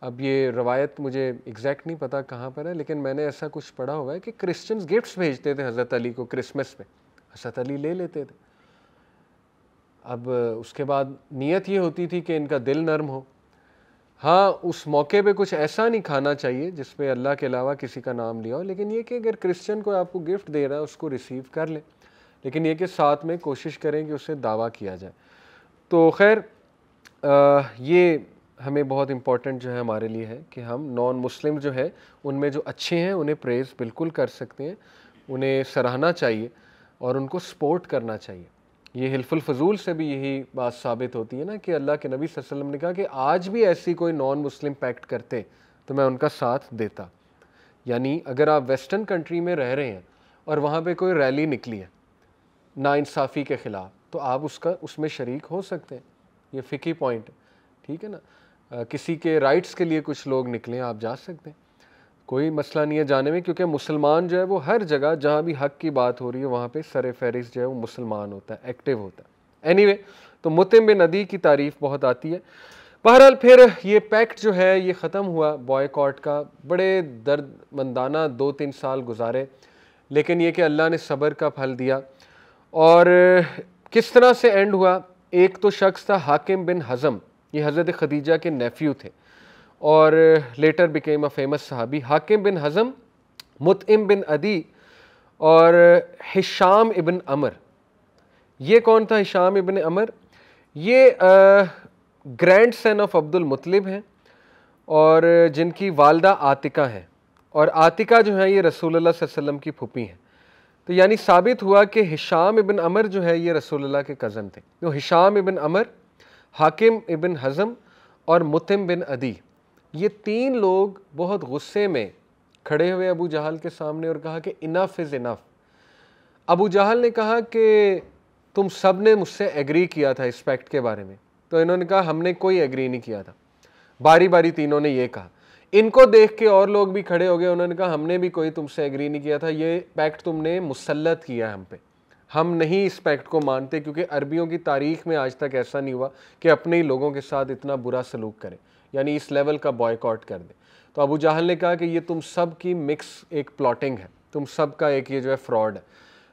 अब ये रवायत मुझे एग्जैक्ट नहीं पता कहाँ पर है लेकिन मैंने ऐसा कुछ पढ़ा हुआ है कि क्रिश्चन गिफ्ट्स भेजते थे हज़रत अली को क्रिसमस में हज़रत अली ले लेते थे अब उसके बाद नीयत ये होती थी कि इनका दिल नरम हो हाँ उस मौके पे कुछ ऐसा नहीं खाना चाहिए जिसमें अल्लाह के अलावा किसी का नाम लिया हो लेकिन ये कि अगर क्रिश्चियन को आपको गिफ्ट दे रहा है उसको रिसीव कर लें लेकिन ये कि साथ में कोशिश करें कि उससे दावा किया जाए तो खैर ये हमें बहुत इम्पॉर्टेंट जो है हमारे लिए है कि हम नॉन मुस्लिम जो है उनमें जो अच्छे हैं उन्हें प्रेज़ बिल्कुल कर सकते हैं उन्हें सराहना चाहिए और उनको सपोर्ट करना चाहिए ये हिलफुल फजूल से भी यही बात साबित होती है ना कि अल्लाह के नबी वसल्लम ने कहा कि आज भी ऐसी कोई नॉन मुस्लिम पैक्ट करते तो मैं उनका साथ देता यानी अगर आप वेस्टर्न कंट्री में रह रहे हैं और वहाँ पे कोई रैली निकली है नाइंसाफ़ी के ख़िलाफ़ तो आप उसका उसमें शरीक हो सकते हैं ये फ़िकी पॉइंट ठीक है ना आ, किसी के राइट्स के लिए कुछ लोग निकलें आप जा सकते हैं कोई मसला नहीं है जाने में क्योंकि मुसलमान जो है वो हर जगह जहाँ भी हक की बात हो रही है वहाँ पे सर फहरिस्त जो है वो मुसलमान होता है एक्टिव होता है एनी anyway, तो मुतम नदी की तारीफ बहुत आती है बहरहाल फिर ये पैक्ट जो है ये ख़त्म हुआ बॉयकॉट का बड़े दर्द मंदाना दो तीन साल गुजारे लेकिन ये कि अल्लाह ने सब्र का फल दिया और किस तरह से एंड हुआ एक तो शख्स था हाकिम बिन हज़म ये हज़रत खदीजा के नेफ्यू थे और लेटर बिकेम अ फेमस सहाबी हाकिम बिन हजम मुतम बिन अदी और हिशाम इबन अमर ये कौन था हिशाम इबन अमर ये grandson of Abdul Muttalib हैं और जिनकी वालदा आतिका हैं और आतिका जो है ये रसूलुल्लाह वसल्लम की फूपी हैं तो यानी साबित हुआ कि हिशाम इबन अमर जो है ये रसूलुल्लाह के कज़न थे तो हिशाम इबन अमर हाकिम इबन हज़म और मुतम बिन अदी ये तीन लोग बहुत गुस्से में खड़े हुए अबू जहल के सामने और कहा कि enough is enough Abu Jahl ने कहा कि तुम सब ने मुझसे एग्री किया था इस फैक्ट के बारे में तो इन्होंने कहा हमने कोई एग्री नहीं किया था बारी बारी तीनों ने ये कहा इनको देख के और लोग भी खड़े हो गए उन्होंने कहा हमने भी कोई तुमसे एग्री नहीं किया था ये पैक्ट तुमने मुसलत किया हम पे हम नहीं इस पैक्ट को मानते क्योंकि अरबियों की तारीख में आज तक ऐसा नहीं हुआ कि अपने ही लोगों के साथ इतना बुरा सलूक करें यानी इस लेवल का बॉयकॉट कर दें तो अबू जहल ने कहा कि ये तुम सब की मिक्स एक प्लॉटिंग है तुम सब का एक ये जो है फ्रॉड है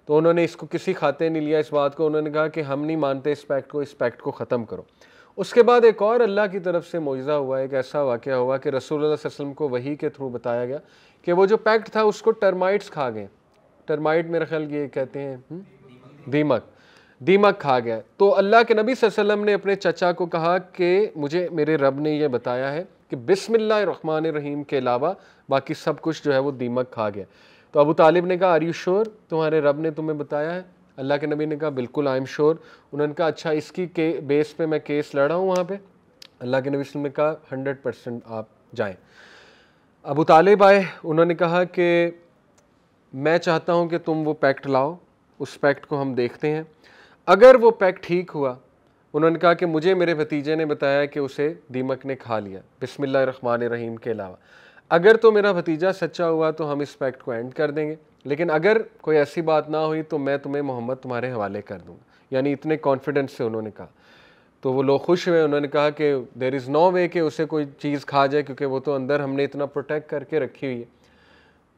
तो उन्होंने इसको किसी खाते नहीं लिया इस बात को उन्होंने कहा कि हम नहीं मानते इस पैक्ट को इस पैक्ट को ख़त्म करो उसके बाद एक और अल्लाह की तरफ से मुआजा हुआ एक ऐसा वाक़ हुआ कि रसूल वसम को वही के थ्रू बताया गया कि वो जो पैक्ट था उसको टर्माइट्स खा गए टर्माइट मेरा ख्याल ये कहते हैं हम्म? दीमक दीमक खा गया तो अल्लाह के नबी वसल्लम ने अपने चचा को कहा कि मुझे मेरे रब ने यह बताया है कि बिसमिल्लामान रहीम के अलावा बाकी सब कुछ जो है वो दीमक खा गया तो अबू तालिब ने कहा आर यू श्योर तुम्हारे रब ने तुम्हें बताया है अल्लाह के नबी ने कहा बिल्कुल आई एम श्योर उन्होंने कहा अच्छा इसकी के बेस पे मैं केस लड़ा हूँ वहाँ पे अल्लाह के नबी ने कहा हंड्रेड परसेंट आप जाएँ अबू तालिब आए उन्होंने कहा कि मैं चाहता हूँ कि तुम वो पैक्ट लाओ उस पैक्ट को हम देखते हैं अगर वो पैक ठीक हुआ उन्होंने कहा कि मुझे मेरे भतीजे ने बताया कि उसे दीमक ने खा लिया बिसमिल्ल रन रहीम के अलावा अगर तो मेरा भतीजा सच्चा हुआ तो हम इस पैक्ट को एंड कर देंगे लेकिन अगर कोई ऐसी बात ना हुई तो मैं तुम्हें मोहम्मद तुम्हारे हवाले कर दूँगा यानी इतने कॉन्फिडेंस से उन्होंने कहा तो वो लोग खुश हुए उन्होंने कहा कि देर इज़ नो वे कि उसे कोई चीज़ खा जाए क्योंकि वो तो अंदर हमने इतना प्रोटेक्ट करके रखी हुई है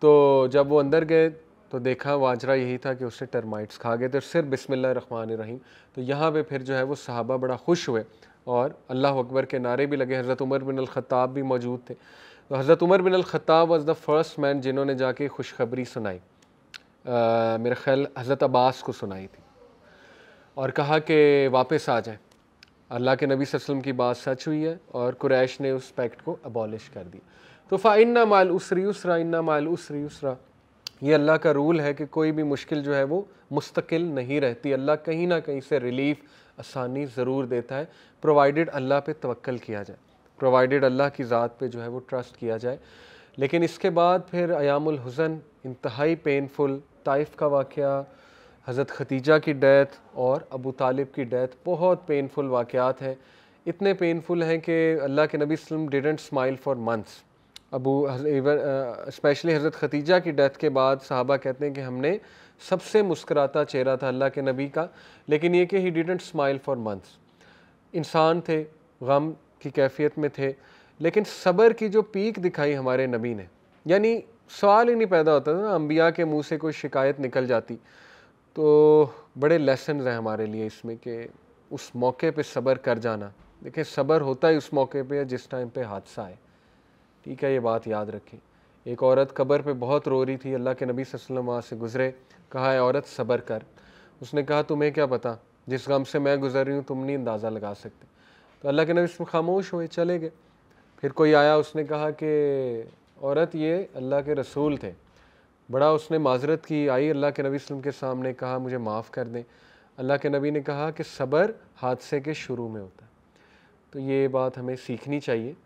तो जब वो अंदर गए तो देखा वाजरा यही था कि उससे टर्माइट्स खा गए थे सिर्फ बिसमिल्ल रन रहीम तो यहाँ पे फिर जो है वो सहाबा बड़ा खुश हुए और अल्लाह अकबर के नारे भी लगे हज़रत उमर बिन अलख़ाब भी मौजूद थे तो Hazrat Umar bin al Khattab was the first man जिन्होंने जाके खुशखबरी सुनाई मेरे ख्याल हज़रत अब्बास को सुनाई थी और कहा कि वापस आ जाए अल्लाह के नबी वसल्लम की बात सच हुई है और कुरैश ने उस पैक्ट को अबॉलिश कर दिया तो फ़ाइन्ना माल उसरी उसरा इन्ना माल उसरी उसरा ये अल्लाह का रूल है कि कोई भी मुश्किल जो है वो मुस्तकिल नहीं रहती अल्लाह कहीं ना कहीं से रिलीफ आसानी ज़रूर देता है प्रोवाइडेड अल्लाह पे तवक्ल किया जाए प्रोवाइडेड अल्लाह की ज़ात पे जो है वो ट्रस्ट किया जाए लेकिन इसके बाद फिर अयामुल हुज़न इंतहाई पेनफुल ताइफ का वाक़ हज़रत खतीजा की डेथ और अबू तालिब की डेथ बहुत पेनफुल वाक़ हैं इतने पेनफुल हैं कि अल्लाह के नबी वसम डिडेंट स्माइल फॉर मंथ्स अबू इवन स्पेशली हज़रत खतीजा की डेथ के बाद साहबा कहते हैं कि हमने सबसे मुस्कराता चेहरा था अल्लाह के नबी का लेकिन ये कि he didn't smile for months इंसान थे गम की कैफियत में थे लेकिन सब्र की जो पीक दिखाई हमारे नबी ने यानी सवाल ही नहीं पैदा होता था ना अम्बिया के मुँह से कोई शिकायत निकल जाती तो बड़े लेसन हैं हमारे लिए इसमें कि उस मौके पर सब्र कर जाना देखिए सब्र होता ही उस मौके पर जिस टाइम पर हादसा आए ठीक है ये बात याद रखें एक औरत कब्र पे बहुत रो रही थी अल्लाह के नबी वसल्लम वहाँ से गुज़रे कहा है औरत सब्र कर उसने कहा तुम्हें क्या पता जिस गम से मैं गुज़र रही हूँ तुम नहीं अंदाज़ा लगा सकते तो अल्लाह के नबी उसमें खामोश हुए चले गए फिर कोई आया उसने कहा कि औरत ये अल्लाह के रसूल थे बड़ा उसने माजरत की आई अल्लाह के नबी वसम के सामने कहा मुझे माफ़ कर दें अल्लाह के नबी ने कहा कि सब्र हादसे के शुरू में होता है तो ये बात हमें सीखनी चाहिए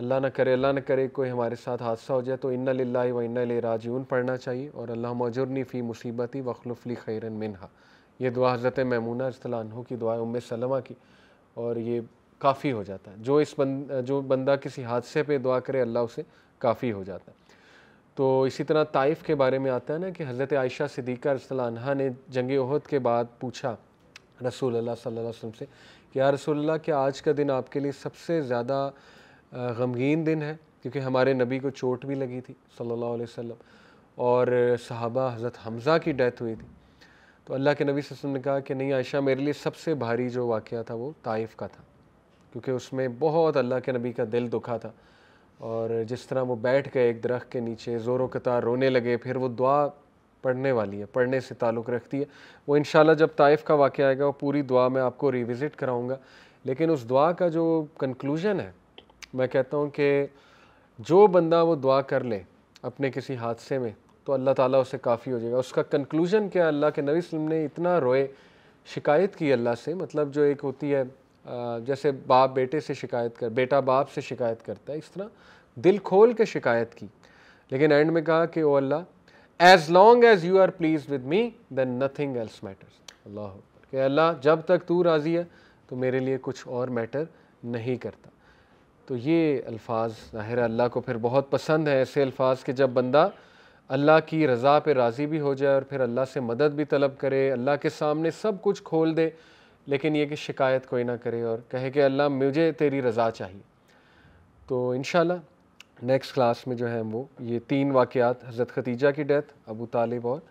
अल्लाह ना करे अल्लाह ना करे कोई हमारे साथ हादसा हो जाए तो इन्ना ला व इन्ना राजून पढ़ना चाहिए और अल्लाह मजुरनी फ़ी ही वखलफली खैरन मिनहा ये दुआ हज़रत मैमूना रस्तलानों की दुआ उम सलमा की और ये काफ़ी हो जाता है जो इस बंद जो बंदा किसी हादसे पे दुआ करे अल्लाह उसे काफ़ी हो जाता है तो इसी तरह ताइफ़ के बारे में आता है ना कि हज़रत आयशा सिद्दीक़ा रसल्हा ने जंग उहद के बाद पूछा रसूल अल्लाह सल्लल्लाहु अलैहि वसल्लम से कि यार रसूल अल्लाह क्या आज का दिन आपके लिए सबसे ज़्यादा गमगीन दिन है क्योंकि हमारे नबी को चोट भी लगी थी सल्लल्लाहु अलैहि वसल्लम और सहाबा हज़रत हमज़ा की डेथ हुई थी तो अल्लाह के नबी वसल्लम ने कहा कि नहीं आयशा मेरे लिए सबसे भारी जो वाक़ था वो ताइफ़ का था क्योंकि उसमें बहुत अल्लाह के नबी का दिल दुखा था और जिस तरह वो बैठ गए एक दरख्त के नीचे ज़ोरों कतार रोने लगे फिर वो दुआ पढ़ने वाली है पढ़ने से ताल्लुक़ रखती है वो इन जब ताइफ़ का वाक़ आएगा वो पूरी दुआ मैं आपको रिविज़िट कराऊँगा लेकिन उस दुआ का जो कंक्लूजन है मैं कहता हूँ कि जो बंदा वो दुआ कर ले अपने किसी हादसे में तो अल्लाह ताला उसे काफ़ी हो जाएगा उसका कंक्लूजन क्या अल्लाह के नबी वसल्लम ने इतना रोए शिकायत की अल्लाह से मतलब जो एक होती है जैसे बाप बेटे से शिकायत कर बेटा बाप से शिकायत करता है इस तरह दिल खोल के शिकायत की लेकिन एंड में कहा कि O Allah as long as you are pleased with me then nothing else matters Allah कि अल्लाह जब तक तू राज़ी है तो मेरे लिए कुछ और मैटर नहीं करता तो ये अल्फाज ज़ाहिर अल्लाह को फिर बहुत पसंद है ऐसे अल्फाज के जब बंदा अल्लाह की रज़ा पे राज़ी भी हो जाए और फिर अल्लाह से मदद भी तलब करे अल्लाह के सामने सब कुछ खोल दे लेकिन ये कि शिकायत कोई ना करे और कहे कि अल्लाह मुझे तेरी रज़ा चाहिए तो इन नेक्स्ट क्लास में जो है वो ये तीन वाक़ात हज़रत खतीजा की डेथ अबू तालिब और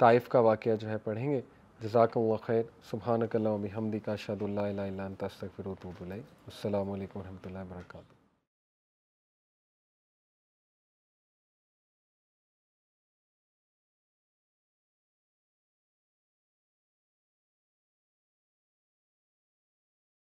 ताइफ़ का वाक़ जो है पढ़ेंगे जजाकल्ला खैर सुबहानकल्ला हमदी का शादुल्ला तस्तफ़िर वरहमल वर्का